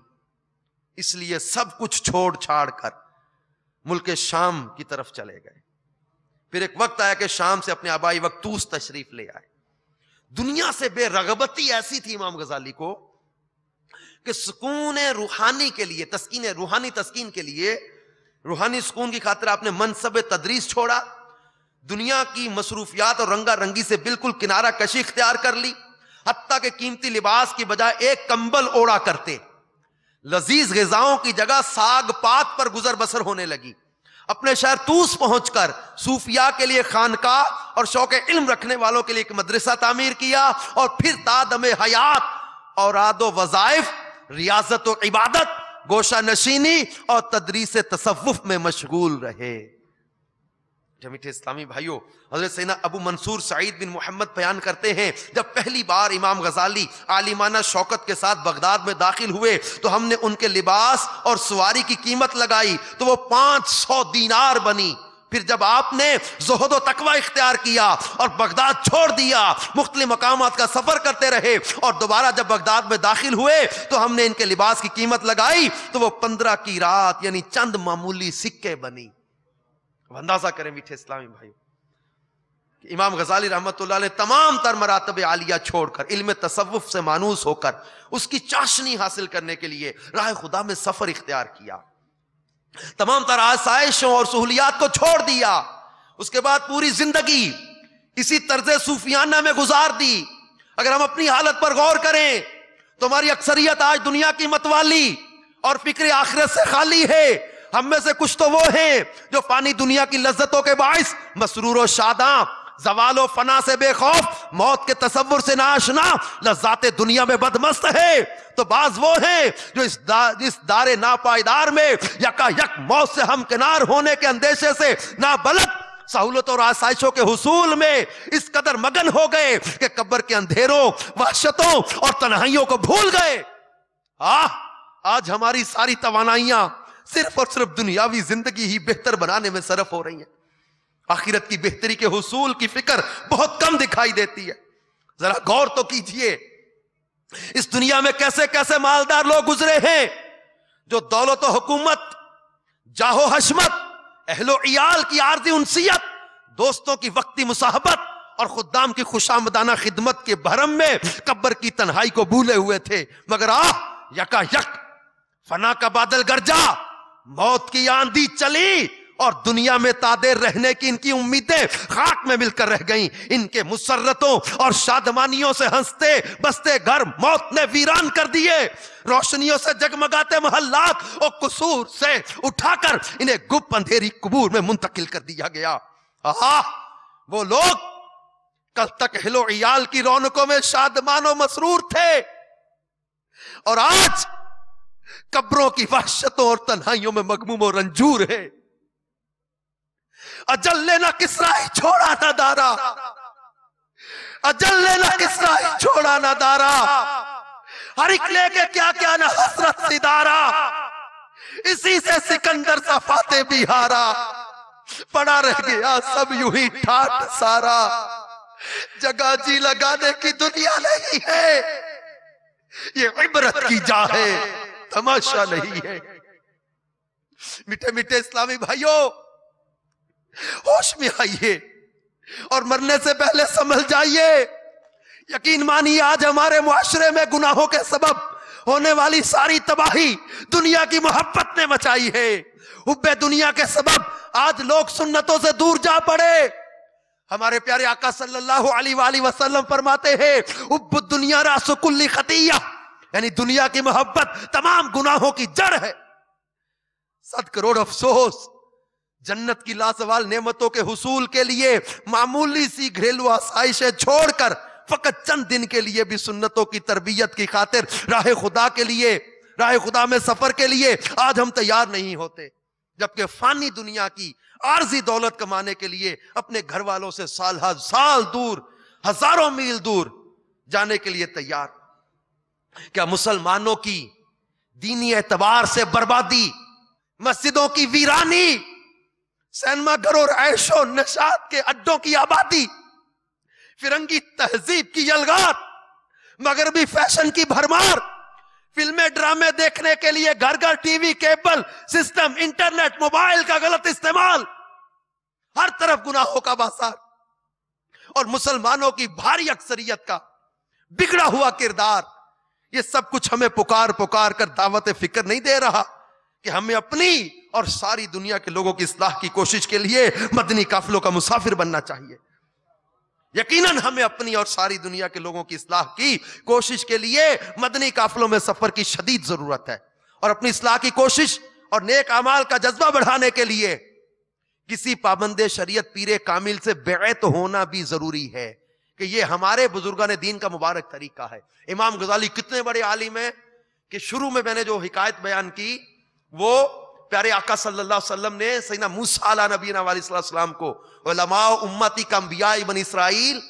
A: इसलिए सब कुछ छोड़ छाड़ कर मुल्क शाम की तरफ चले गए फिर एक वक्त आया कि शाम से अपने आबाई वक्त तशरीफ ले आए दुनिया से बेरगबती ऐसी थी इमाम गजाली को कि सुकून रूहानी के लिए तस्कीन रूहानी तस्कीन के लिए रूहानी सुकून की खातिर आपने मनसब तदरीस छोड़ा दुनिया की मसरूफियात और रंगा रंगी से बिल्कुल किनारा कशी इख्तियार कर ली हत्या के कीमती लिबास की बजाय एक कंबल ओढ़ा करते लजीज गजाओं की जगह साग पात पर गुजर बसर होने लगी अपने शहर तूस पहुंचकर सूफिया के लिए खानका और शौक इल्म रखने वालों के लिए एक मदरसा तामीर किया और फिर तादम हयात और आदो वजायफ रियाजत और इबादत गोशा नशीनी और तदरीस तसवुफ में मशगूल रहे जमीठे इस्लामी भाइयों हजरत सैना अबू मंसूर सईद बिन मोहम्मद बयान करते हैं जब पहली बार इमाम गजाली आलिमाना शौकत के साथ बगदाद में दाखिल हुए तो हमने उनके लिबास और सवारी की कीमत लगाई तो वो पाँच सौ दीनार बनी फिर जब आपने जहद तकवा इख्तियार किया और बगदाद छोड़ दिया मुख्तलि मकाम का सफ़र करते रहे और दोबारा जब बगदाद में दाखिल हुए तो हमने इनके लिबास की कीमत लगाई तो वो पंद्रह की रात यानी चंद मामूली सिक्के बनी अब अंदाजा करें मीठे इस्लामी भाई इमाम गजाली रहमत ने तमाम तर मरातब आलिया छोड़कर इल्म तसवुफ से मानूस होकर उसकी चाशनी हासिल करने के लिए राह खुदा में सफर इख्तियार किया तमाम तर आसाइशों और सहूलियात को छोड़ दिया उसके बाद पूरी जिंदगी इसी तर्ज सूफियाना में गुजार दी अगर हम अपनी हालत पर गौर करें तो हमारी अक्सरियत आज दुनिया की मतवाली और फिक्र आखिरत से खाली है हम में से कुछ तो वो हैं जो पानी दुनिया की लज्जतों के बायस मसरूर शादा जवाल जवालो फना से बेखौफ मौत के तस्वुर से नाशना लज्जात दुनिया में बदमस्त है तो बाज वो हैं जो इस दा, इस दारे नापायदार में यका यक मौत से हमकिनार होने के अंदेशे से ना बलत सहूलत और आसाइशों के हसूल में इस कदर मगन हो गए कि कब्र के अंधेरों वहशतों और तनाइयों को भूल गए आ आज हमारी सारी तोानाइयां सिर्फ और सिर्फ दुनियावी जिंदगी ही बेहतर बनाने में सरफ हो रही है आखिरत की बेहतरी के हसूल की फिक्र बहुत कम दिखाई देती है जरा गौर तो कीजिए इस दुनिया में कैसे कैसे मालदार लोग गुजरे हैं जो दौलत हुकूमत जाहो हशमत अहलो इयाल की आरजी उनसीयत दोस्तों की वक्ती मुसाहबत और खुदाम की खुशामदाना खिदमत के भरम में कब्बर की तन्हाई को भूले हुए थे मगर आ यका यक फना का बादल गरजा मौत की आंधी चली और दुनिया में तादेर रहने की इनकी उम्मीदें खाक में मिलकर रह गईं इनके मुसरतों और शादमानियों से हंसते बसते घर मौत ने वीरान कर दिए रोशनियों से जगमगाते मोहल्लात और कसूर से उठाकर इन्हें गुप्त अंधेरी कबूर में मुंतकिल कर दिया गया आहा वो लोग कल तक हिलो इयाल की रौनकों में शादमानो मसरूर थे और आज कब्रों की वहशतों और तन्हाइयों में मगमूम और रंजूर है अजल लेना किस ही छोड़ा ना दारा अजल लेना किस ही छोड़ा ना दारा हर एक लेके क्या क्या ना हसरत सिदारा इसी से सिकंदर सा फाते बिहारा पड़ा रह गया सब यूं ही ठाट सारा जगा जी लगाने की दुनिया नहीं है ये इबरत की जा है तमाशा नहीं है मिठे मिठे इस्लामी भाइयों होश में आइए और मरने से पहले समझ जाइए यकीन मानिए आज हमारे मुआशरे में गुनाहों के सबब होने वाली सारी तबाही दुनिया की मोहब्बत ने मचाई है हुब्बे दुनिया के सबब आज लोग सुन्नतों से दूर जा पड़े हमारे प्यारे आका सल्लल्लाहु अलैहि वसल्लम फरमाते हैं उब्बु दुनिया रासुकुल्ली खतिया यानी दुनिया की मोहब्बत तमाम गुनाहों की जड़ है सत करोड़ अफसोस जन्नत की लासवाल नेमतों के हसूल के लिए मामूली सी घरेलू आसाइशें छोड़कर फकत चंद दिन के लिए भी सुन्नतों की तरबियत की खातिर राह खुदा के लिए राह खुदा में सफर के लिए आज हम तैयार नहीं होते जबकि फानी दुनिया की आर्जी दौलत कमाने के लिए अपने घर वालों से साल हर साल दूर हजारों मील दूर जाने के लिए तैयार क्या मुसलमानों की दीनी एतबार से बर्बादी मस्जिदों की वीरानी सैनमा घरों ऐशो नशात के अड्डों की आबादी फिरंगी तहजीब की यलगार मगरबी फैशन की भरमार फिल्में ड्रामे देखने के लिए घर घर TV cable system internet mobile का गलत इस्तेमाल हर तरफ गुनाहों का बासार और मुसलमानों की भारी अक्सरियत का बिगड़ा हुआ किरदार ये सब कुछ हमें पुकार पुकार कर दावत फिक्र नहीं दे रहा कि हमें अपनी और सारी दुनिया के लोगों की इसलाह की कोशिश के लिए मदनी काफिलों का मुसाफिर बनना चाहिए यकीनन हमें अपनी और सारी दुनिया के लोगों की इसलाह की कोशिश के लिए मदनी काफिलों में सफर की शदीद जरूरत है और अपनी इसलाह की कोशिश और नेक अमाल का जज्बा बढ़ाने के लिए किसी पाबंद शरीयत पीरे कामिल से बेत होना भी जरूरी है कि ये हमारे बुजुर्गों ने दीन का मुबारक तरीका है इमाम गजाली कितने बड़े आलिम है कि शुरू में मैंने जो हिकायत बयान की वो प्यारे आका सल्लल्लाहु अलैहि वसल्लम ने सैना मूसा नबी वालीसम को लमा उम्मती कम्बिया इबन इसराइल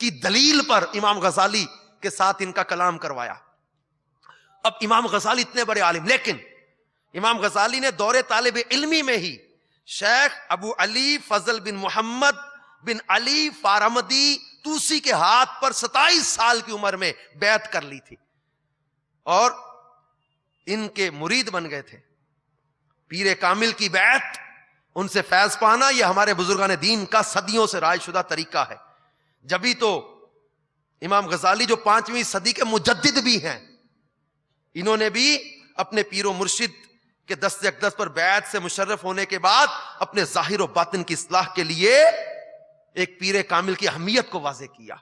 A: की दलील पर इमाम गजाली के साथ इनका कलाम करवाया अब इमाम गजाली इतने बड़े आलिम लेकिन इमाम गजाली ने दौरे तालब इलमी में ही शेख अबू अली फजल बिन मोहम्मद बिन अली फारमदी तूसी के हाथ पर 27 साल की उम्र में बैत कर ली थी और इनके मुरीद बन गए थे पीर कामिल की बैत उनसे फैज पाना यह हमारे बुजुर्गान दीन का सदियों से रायशुदा तरीका है जबी तो इमाम गजाली जो पांचवीं सदी के मुजद्दिद भी हैं इन्होंने भी अपने पीरो मुर्शिद के दस्त अकदस पर बैत से मुशर्रफ होने के बाद अपने जाहिर बातिन की सलाह के लिए एक पीर कामिल की अहमियत को वाजे किया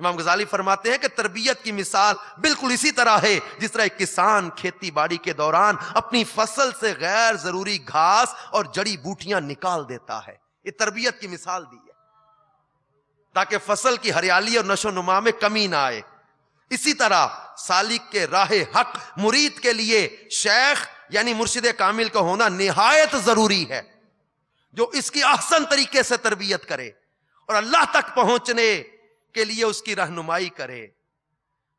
A: इमाम गजाली फरमाते हैं कि तरबियत की मिसाल बिल्कुल इसी तरह है जिस तरह किसान खेती बाड़ी के दौरान अपनी फसल से गैर जरूरी घास और जड़ी बूटियां निकाल देता है ये तरबियत की मिसाल दी है ताकि फसल की हरियाली और नशो नुमा में कमी ना आए इसी तरह सालिक के राह हक मुरीद के लिए शेख यानी मुर्शिद कामिल का होना निहायत जरूरी है जो इसकी आसन तरीके से तरबियत करे और अल्लाह तक पहुंचने के लिए उसकी रहनुमाई करे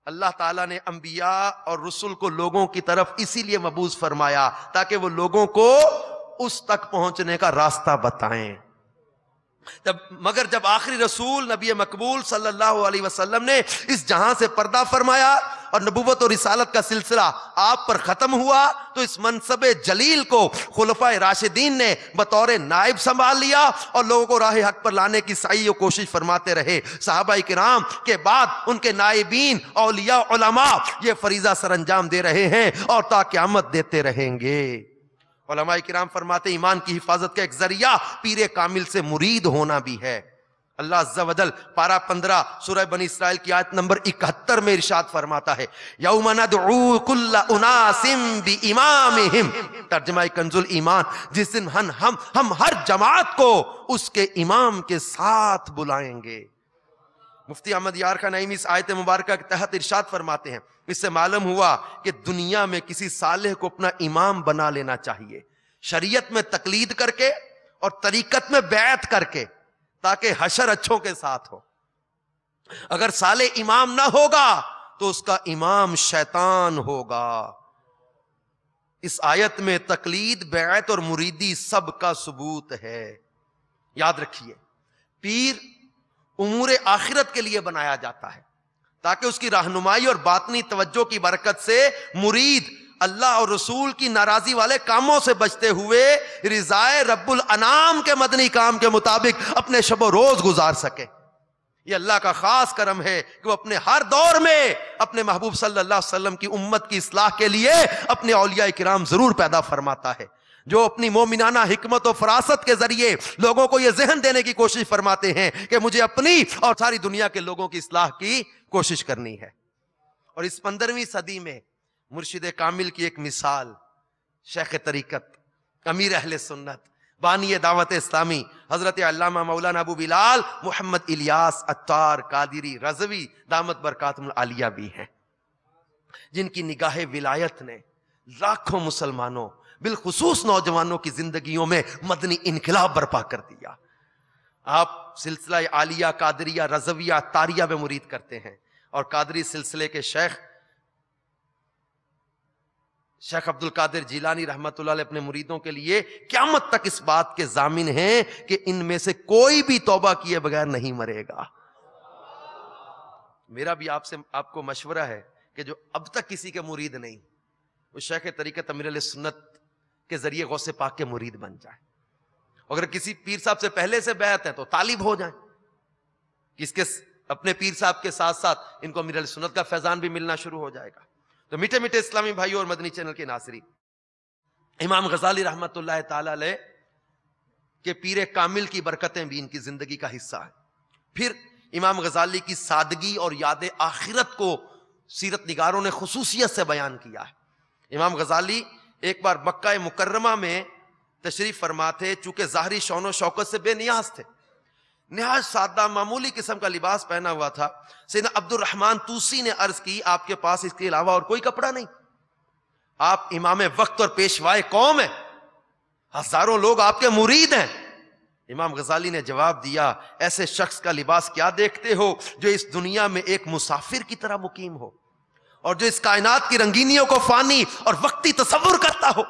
A: अल्लाह ताला ने अंबिया और रसुल को लोगों की तरफ इसीलिए मबूज फरमाया ताकि वो लोगों को उस तक पहुंचने का रास्ता बताएं जब मगर जब आखिरी रसूल नबी मकबूल सल्लल्लाहु अलैहि वसल्लम ने इस जहां से पर्दा फरमाया और नबूवत और रिसालत का सिलसिला आप पर ख़त्म हुआ तो इस मनसब जलील को खुलफा राशिदीन ने बतौर नायब संभाल लिया और लोगों को राह हक पर लाने की सही और कोशिश फरमाते रहे साहबा कराम के बाद उनके नायबीन अलिया ये फरीजा सर अंजाम दे रहे हैं और ताकि आमद देते रहेंगे कराम फरमाते ईमान की हिफाजत का एक जरिया पीर कामिल से मुरीद होना भी है अल्लाह अज्जावदल पारा पंद्रह सुरह बनी इसराइल की आयत नंबर इकहत्तर में इरशाद फरमाता है इमाम तर्जमा कंजुल ईमान जिस दिन हम हम हम हर जमात को उसके इमाम के साथ बुलाएंगे मुफ्ती अहमद यार खान नईम इस आयत मुबारक के तहत इरशाद फरमाते हैं इससे मालूम हुआ कि दुनिया में किसी साले को अपना इमाम बना लेना चाहिए शरीयत में तकलीद करके और तरीकत में बैत करके ताकि हशर अच्छों के साथ हो अगर साले इमाम ना होगा तो उसका इमाम शैतान होगा इस आयत में तकलीद बैत और मुरीदी सब का सबूत है याद रखिए पीर उमूर आखिरत के लिए बनाया जाता है ताकि उसकी रहनुमाई और बातनी तवज्जो की बरकत से मुरीद अल्लाह और रसूल की नाराजी वाले कामों से बचते हुए रिजाए रब्बुल अनाम के मदनी काम के मुताबिक अपने शब रोज गुजार सके ये अल्लाह का खास करम है कि वो अपने हर दौर में अपने महबूब सल्लल्लाहु अलैहि वसल्लम की उम्मत की इसलाह के लिए अपने अलिया कराम जरूर पैदा फरमाता है जो अपनी मोमिनाना हमत और फरासत के जरिए लोगों को यह जहन देने की कोशिश फरमाते हैं कि मुझे अपनी और सारी दुनिया के लोगों की इसलाह की कोशिश करनी है और इस पंद्रहवीं सदी में मुर्शिद कामिल की एक मिसाल शेख तरीकत अमीर अहल सुन्नत बानिय दावत इस्लामी हजरत अल्लामा मौलाना अबू बिलाल मोहम्मद इलियास अतार कादिरी रजवी दामत बरकातम आलिया भी हैं जिनकी निगाह विलायत ने लाखों मुसलमानों बिलखसूस नौजवानों की जिंदगियों में मदनी इनकलाब बर्पा कर दिया आप सिलसिला आलिया कादरिया रजविया तारिया में मुरीद करते हैं और कादरी सिलसिले के शेख शेख अब्दुल कादिर जिलानी रहमत अपने मुरीदों के लिए क्यामत तक इस बात के जामिन हैं कि इनमें से कोई भी तोबा किए बगैर नहीं मरेगा मेरा भी आपसे आपको मशवरा है कि जो अब तक किसी के मुरीद नहीं उस शेख तरीके तमीर सुन्नत के जरिए गौसे पाक के मुरीद बन जाए अगर किसी पीर साहब से पहले से बेहत है तो तालिब हो जाए किसके अपने पीर साहब के साथ साथ इनको मीर सुनत का फैजान भी मिलना शुरू हो जाएगा तो मीठे मीठे इस्लामी भाई और मदनी चैनल के नासरी इमाम गजाली रहमत के पीर कामिल की बरकतें भी इनकी जिंदगी का हिस्सा है फिर इमाम गजाली की सादगी और याद आखिरत को सीरत निगारों ने खसूसियत से बयान किया है इमाम गजाली एक बार मक्का मुकर्रमा में तशरीफ फरमा थे चूंकि ज़ाहरी शोनो शौकत से बेनियाज थे नहाज सादा मामूली किस्म का लिबास पहना हुआ था सैदा अब्दुलरहमान तूसी ने अर्ज की आपके पास इसके अलावा और कोई कपड़ा नहीं आप इमाम वक्त और पेशवाए कौम है हजारों लोग आपके मुरीद हैं इमाम गजाली ने जवाब दिया ऐसे शख्स का लिबास क्या देखते हो जो इस दुनिया में एक मुसाफिर की तरह मुकीम हो और जो इस कायनात की रंगीनियों को फानी और वक्ती तस्वुर करता हो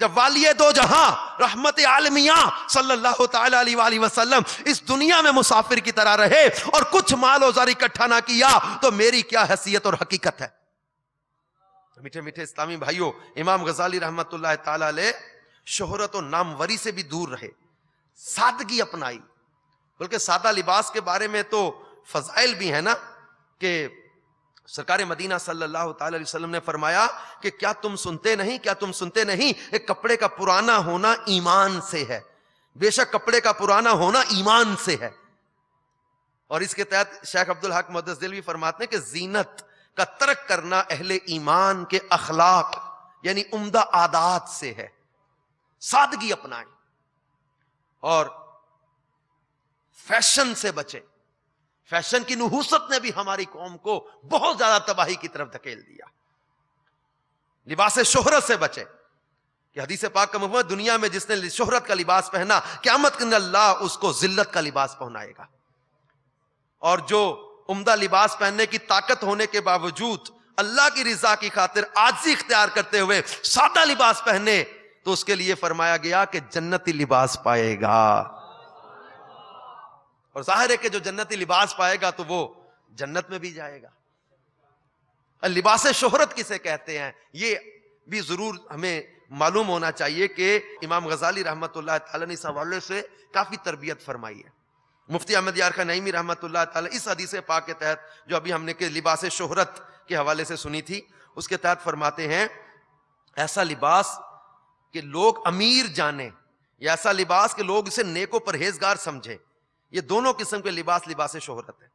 A: जब वालिय दो जहां रहमत आलमिया सल्लल्लाहु ताला वसल्लम इस दुनिया में मुसाफिर की तरह रहे और कुछ माल और इकट्ठा ना किया तो मेरी क्या हैसियत और हकीकत है तो मीठे मीठे इस्लामी भाइयों इमाम गजाली रहमत शोहरत और नामवरी से भी दूर रहे सादगी अपनाई बल्कि सादा लिबास के बारे में तो फजाइल भी है ना कि सरकार मदीना सल्लल्लाहु अलैहि वसल्लम ने फरमाया कि क्या तुम सुनते नहीं क्या तुम सुनते नहीं एक कपड़े का पुराना होना ईमान से है बेशक कपड़े का पुराना होना ईमान से है और इसके तहत शेख अब्दुल हक मदसदिल भी फरमाते हैं कि जीनत का तर्क करना अहले ईमान के अखलाक यानी उम्दा आदात से है सादगी अपनाएं और फैशन से बचें फैशन की नहूसत ने भी हमारी कौम को बहुत ज्यादा तबाही की तरफ धकेल दिया लिबास शोहरत से बचे कि हदीसे पाक का मुहम्मद दुनिया में जिसने शोहरत का लिबास पहना क्या मत अल्लाह उसको जिल्लत का लिबास पहनाएगा और जो उम्दा लिबास पहनने की ताकत होने के बावजूद अल्लाह की रिजा की खातिर आजी इख्तियार करते हुए सादा लिबास पहने तो उसके लिए फरमाया गया कि जन्नती लिबास पाएगा और जाहिर है कि जो जन्नती लिबास पाएगा तो वो जन्नत में भी जाएगा लिबास शोहरत किसे कहते हैं ये भी जरूर हमें मालूम होना चाहिए कि इमाम गजाली रहमत इस हवाले से काफ़ी तरबियत फरमाई है मुफ्ती अहमद यार खान नईमी रहमत इस हदीसे पा के तहत जो अभी हमने के लिबास शोहरत के हवाले से सुनी थी उसके तहत फरमाते हैं ऐसा लिबास के लोग अमीर जाने या ऐसा लिबास के लोग इसे नेको परहेजगार समझें ये दोनों किस्म के लिबास लिबास शोहरत है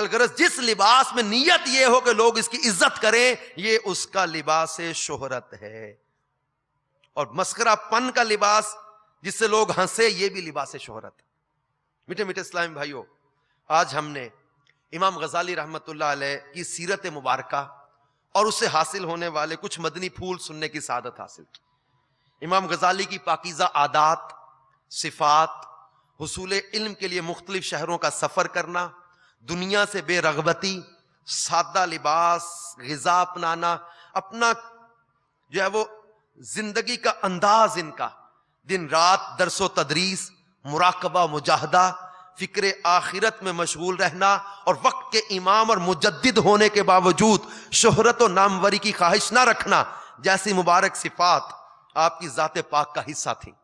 A: अलगरज जिस लिबास में नीयत यह हो कि लोग इसकी इज्जत करें यह उसका लिबास शोहरत है और मस्करा पन का लिबास जिससे लोग हंसे यह भी लिबास शोहरत है मीठे मीठे इस्लाम भाइयों आज हमने इमाम गजाली रहमत की सीरत मुबारक और उससे हासिल होने वाले कुछ मदनी फूल सुनने की सादत हासिल की इमाम गजाली की पाकिजा आदात सिफात हसूल इल्म के लिए मुख्तलिफ शहरों का सफ़र करना दुनिया से बेरगबती सादा लिबास गज़ा अपनाना अपना जो है वो ज़िंदगी का अंदाज इनका दिन रात दरसो तदरीस मुराकबा मुजाहदा फ़िक्र आखिरत में मशगूल रहना और वक्त के इमाम और मुजद होने के बावजूद शहरत और नामवरी की ख्वाहिश ना रखना जैसी मुबारक सिफात आपकी ज़ात पाक का हिस्सा थी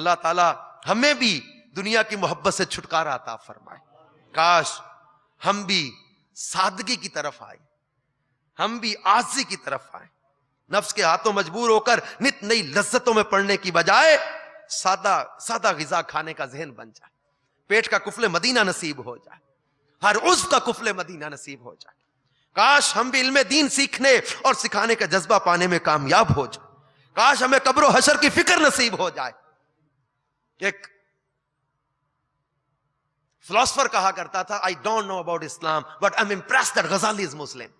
A: अल्लाह ताला हमें भी दुनिया की मोहब्बत से छुटकारा आता फरमाए काश हम भी सादगी की तरफ आए हम भी आजी की तरफ आए नफ्स के हाथों मजबूर होकर नित नई लज्जतों में पड़ने की बजाय सादा सादा गजा खाने का जहन बन जाए पेट का कुफले मदीना नसीब हो जाए हर उस का कुफले मदीना नसीब हो जाए काश हम भी इल्म दीन सीखने और सिखाने का जज्बा पाने में कामयाब हो जाए काश हमें कब्रो हशर की फिक्र नसीब हो जाए एक फिलोसफर कहा करता था I don't know about Islam but I am impress that Ghazali is Muslim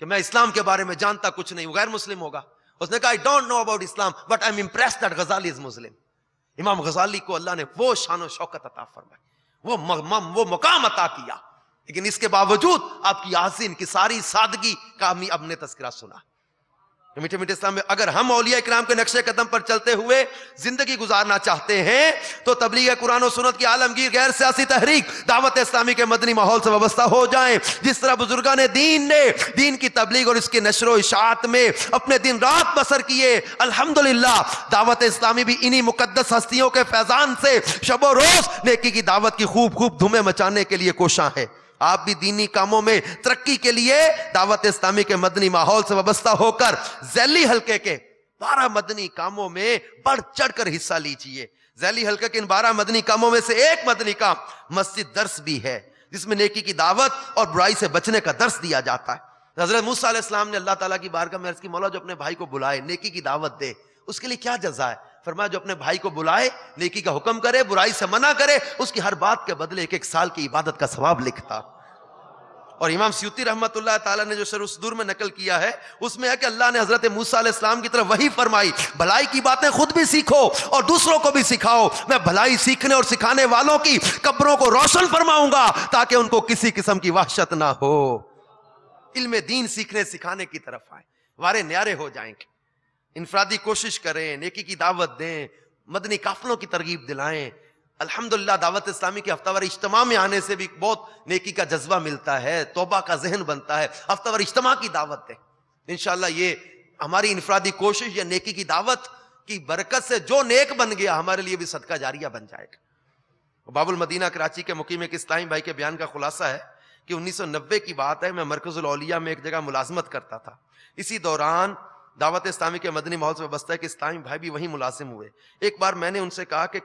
A: कि मैं इस्लाम के बारे में जानता कुछ नहीं हूं गैर मुस्लिम होगा उसने कहा I don't know about Islam but I am impress that Ghazali is Muslim इमाम गजाली को अल्लाह ने वो शान शौकत अता फरमाई वो मम वो मकाम अता किया लेकिन इसके बावजूद आपकी आजीन की सारी सादगी का ने तस्करा सुना मीठे मीठे इस्लाम में अगर हम औलिया इक्राम के नक्शे कदम पर चलते हुए जिंदगी गुजारना चाहते हैं तो तबलीग कुरान और सुनत की आलमगीर गैर सियासी तहरीक दावत इस्लामी के मदनी माहौल से व्यवस्था हो जाए जिस तरह बुजुर्गा ने दीन ने दीन की तबलीग और इसके नशर इशात में अपने दिन रात बसर किए अलहमदुल्ला दावत इस्लामी भी इन्हीं मुकदस हस्तियों के फैजान से शबो रोज नेकी की दावत की खूब खूब धुमे मचाने के लिए कोशा है आप भी दीनी कामों में तरक्की के लिए दावत इस्लामी के मदनी माहौल से वाबस्ता होकर जैली हल्के के बारह मदनी कामों में बढ़ चढ़कर हिस्सा लीजिए जैली हल्के के इन बारह मदनी कामों में से एक मदनी काम मस्जिद दर्श भी है जिसमें नेकी की दावत और बुराई से बचने का दर्श दिया जाता है हजरत मूसा ने अल्लाह ताला की बारगाह में अर्ज की मौला जो अपने भाई को बुलाए नेकी की दावत दे उसके लिए क्या जजा है फरमाया जो अपने भाई को बुलाए नेकी का हुक्म करे बुराई से मना करे उसकी हर बात के बदले एक एक साल की इबादत का सवाब लिखता और इमाम सूती रहमत ताला ने जो दूर में नकल किया है उसमें है कि अल्लाह ने हजरत मूसम की तरफ वही फरमाई भलाई की बातें खुद भी सीखो और दूसरों को भी सिखाओ मैं भलाई सीखने और सिखाने वालों की कब्रों को रोशन फरमाऊंगा ताकि उनको किसी किस्म की वाहशत ना हो इल्म दीन सीखने सिखाने की तरफ आए वारे न्यारे हो जाएंगे इनफरादी कोशिश करें नेकी की दावत दें मदनी काफलों की तरगीब दिलाएं अल्हम्दुलिल्लाह दावत इस्लामी के हफ्तावर इज्तम में आने से भी बहुत नेकी का जज्बा मिलता है तोबा का जहन बनता है हफ्तावर इज्तम की दावत दें इनशाला ये हमारी इनफरादी कोशिश या नेकी की दावत की बरकत से जो नेक बन गया हमारे लिए भी सदका जारिया बन जाएगा बाबुल मदीना कराची के मुकीम एक इस्लाई भाई के बयान का खुलासा है कि 1990 की बात है मैं मरकजुल में एक जगह मुलाजमत करता था इसी दौरान दावत इस्लामी के मदनी माहौल से बसता है कि इस्लामी भाई भी वहीं मुलाजिम हुए एक बार मैंने उनसे कहा कि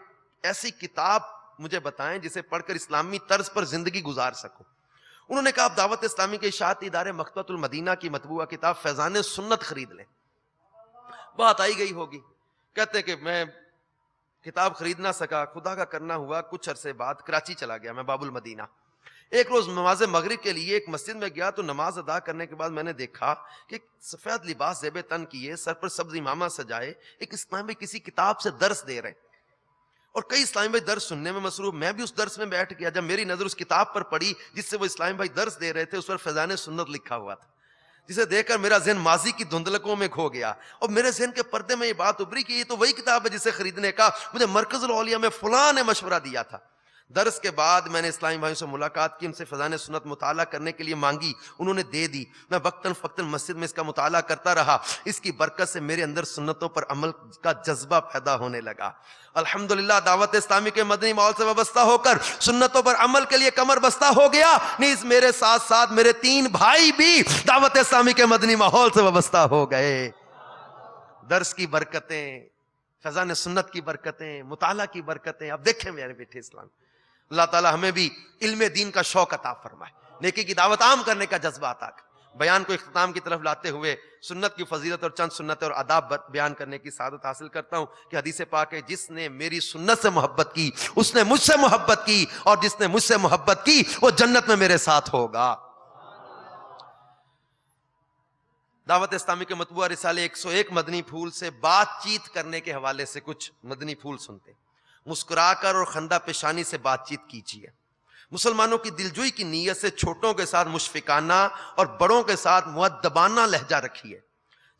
A: ऐसी किताब मुझे बताएं जिसे पढ़कर इस्लामी तर्ज पर जिंदगी गुजार सको उन्होंने कहा आप दावत इस्लामी के इशात इदारे मकतुल मदीना की मतबूआ किताब फैजान सुन्नत खरीद लें बात आई गई होगी कहते कि मैं किताब खरीद ना सका खुदा का करना हुआ कुछ अरसे बाद कराची चला गया मैं बाबुल मदीना एक रोज नमाज मगरिब के लिए एक मस्जिद में गया तो नमाज अदा करने के बाद मैंने देखा कि सफेद लिबास जेब तन किए सर पर सब्ज इमामा सजाए एक इस्लाम में किसी किताब से दर्स दे रहे और कई इस्लाम भाई दर्स सुनने में मसरूफ मैं भी उस दर्स में बैठ गया जब मेरी नजर उस किताब पर पड़ी जिससे वो इस्लाम भाई दर्स दे रहे थे उस पर फैजान सुन्नत लिखा हुआ था जिसे देखकर मेरा जहन माजी की धुंधलकों में खो गया और मेरे जहन के पर्दे में ये बात उभरी कि ये तो वही किताब है जिसे खरीदने का मुझे मरकज में फुला ने मशवरा दिया था दर्स के बाद मैंने इस्लामी भाइयों से मुलाकात की उनसे फ़जान सुनत मुताल करने के लिए मांगी उन्होंने दे दी मैं वक्ता फ़क्ता मस्जिद में इसका मुताल करता रहा इसकी बरकत से मेरे अंदर सुनतों पर अमल का जज्बा पैदा होने लगा अल्हम्दुलिल्लाह दावत इस्लामी के मदनी माहौल से वाबस्ता होकर सुन्नतों पर अमल के लिए कमर बस्ता हो गया नीज मेरे साथ साथ मेरे तीन भाई भी दावत इस्लामी के मदनी माहौल से वाबस्ता हो गए दर्स की बरकतें फजान सुन्नत की बरकतें मुताला की बरकतें अब देखें मेरे बेटे इस्लाम अल्लाह ताला हमें भी इल्म दीन का शौक अता फरमाए नेकी की दावत आम करने का जज्बा अता बयान को इख्ताम की तरफ लाते हुए सुन्नत की फजीलत और चंद सुन्नत और आदाब बयान करने की सादत हासिल करता हूँ कि हदीस पाक है जिसने मेरी सुन्नत से मोहब्बत की उसने मुझसे मोहब्बत की और जिसने मुझसे मोहब्बत की वो जन्नत में मेरे साथ होगा दावत इस्लामी के मतबूआ रिसाले 101 मदनी फूल से बातचीत करने के हवाले से कुछ मदनी फूल सुनते हैं मुस्कुराकर और खंदा पेशानी से बातचीत कीजिए मुसलमानों की दिलजुई की नीयत से छोटों के साथ मुशफिकाना और बड़ों के साथ मुद्दबाना लहजा रखिए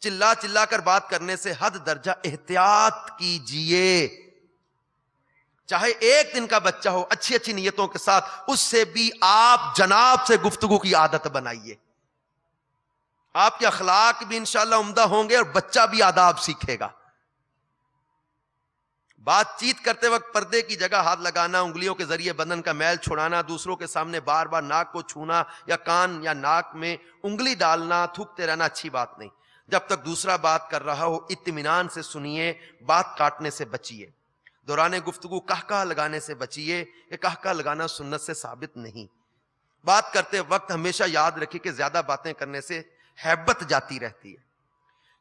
A: चिल्ला चिल्ला कर बात करने से हद दर्जा एहतियात कीजिए चाहे एक दिन का बच्चा हो अच्छी अच्छी नीयतों के साथ उससे भी आप जनाब से गुफ्तगु की आदत बनाइए आपके अखलाक भी इंशाला उम्दा होंगे और बच्चा भी आदाब सीखेगा बातचीत करते वक्त पर्दे की जगह हाथ लगाना उंगलियों के जरिए बदन का मैल छुड़ाना दूसरों के सामने बार बार नाक को छूना या कान या नाक में उंगली डालना थूकते रहना अच्छी बात नहीं जब तक दूसरा बात कर रहा हो इतमान से सुनिए बात काटने से बचिए दौरान गुफ्तगु कहका लगाने से बचिए ये कहका लगाना सुन्नत से साबित नहीं बात करते वक्त हमेशा याद रखिए कि ज्यादा बातें करने से हैबत जाती रहती है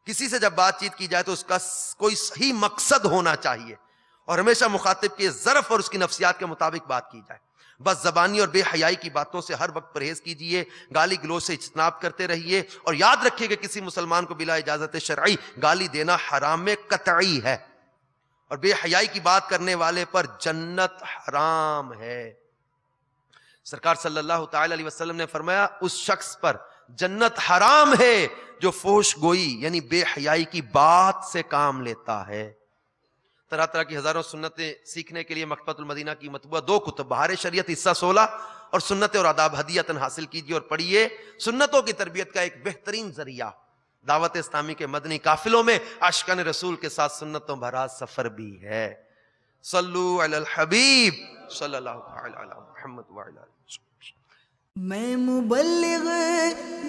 A: किसी से जब बातचीत की जाए तो उसका कोई सही मकसद होना चाहिए और हमेशा मुखातिब के ज़रफ़ और उसकी नफसियात के मुताबिक बात की जाए बस जबानी और बेहयाई की बातों से हर वक्त परहेज कीजिए गाली गलो से इजनाब करते रहिए और याद कि किसी मुसलमान को बिला इजाज़त शराई गाली देना हराम में कतई है और बेहयाई की बात करने वाले पर जन्नत हराम है सरकार सल्लल्लाहु अलैहि वसल्लम ने फरमाया उस शख्स पर जन्नत हराम है जो फोश गोई यानी बेहयाई की बात से काम लेता है तरह तरह की हजारों सुन्नतें सीखने के लिए मदीना की मतबूआ दो कुतब बहार शरीयत हिस्सा सोलह और सुन्नतें और आदाब हदीयतन हासिल कीजिए और पढ़िए सुन्नतों की तरबियत का एक बेहतरीन जरिया दावत इस्लामी के मदनी काफिलों में अशकन रसूल के साथ सुन्नतों भरा सफर भी है सल्लू अल हबीब सल्लल्लाहु मैं मुबल्लिग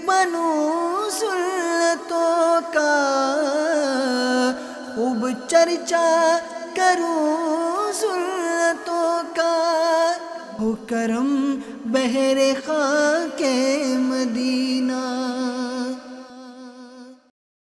A: बनू सुन्नतों का खूब चर्चा करूं सुन्नतों का हो करम बहरे खा के मदीना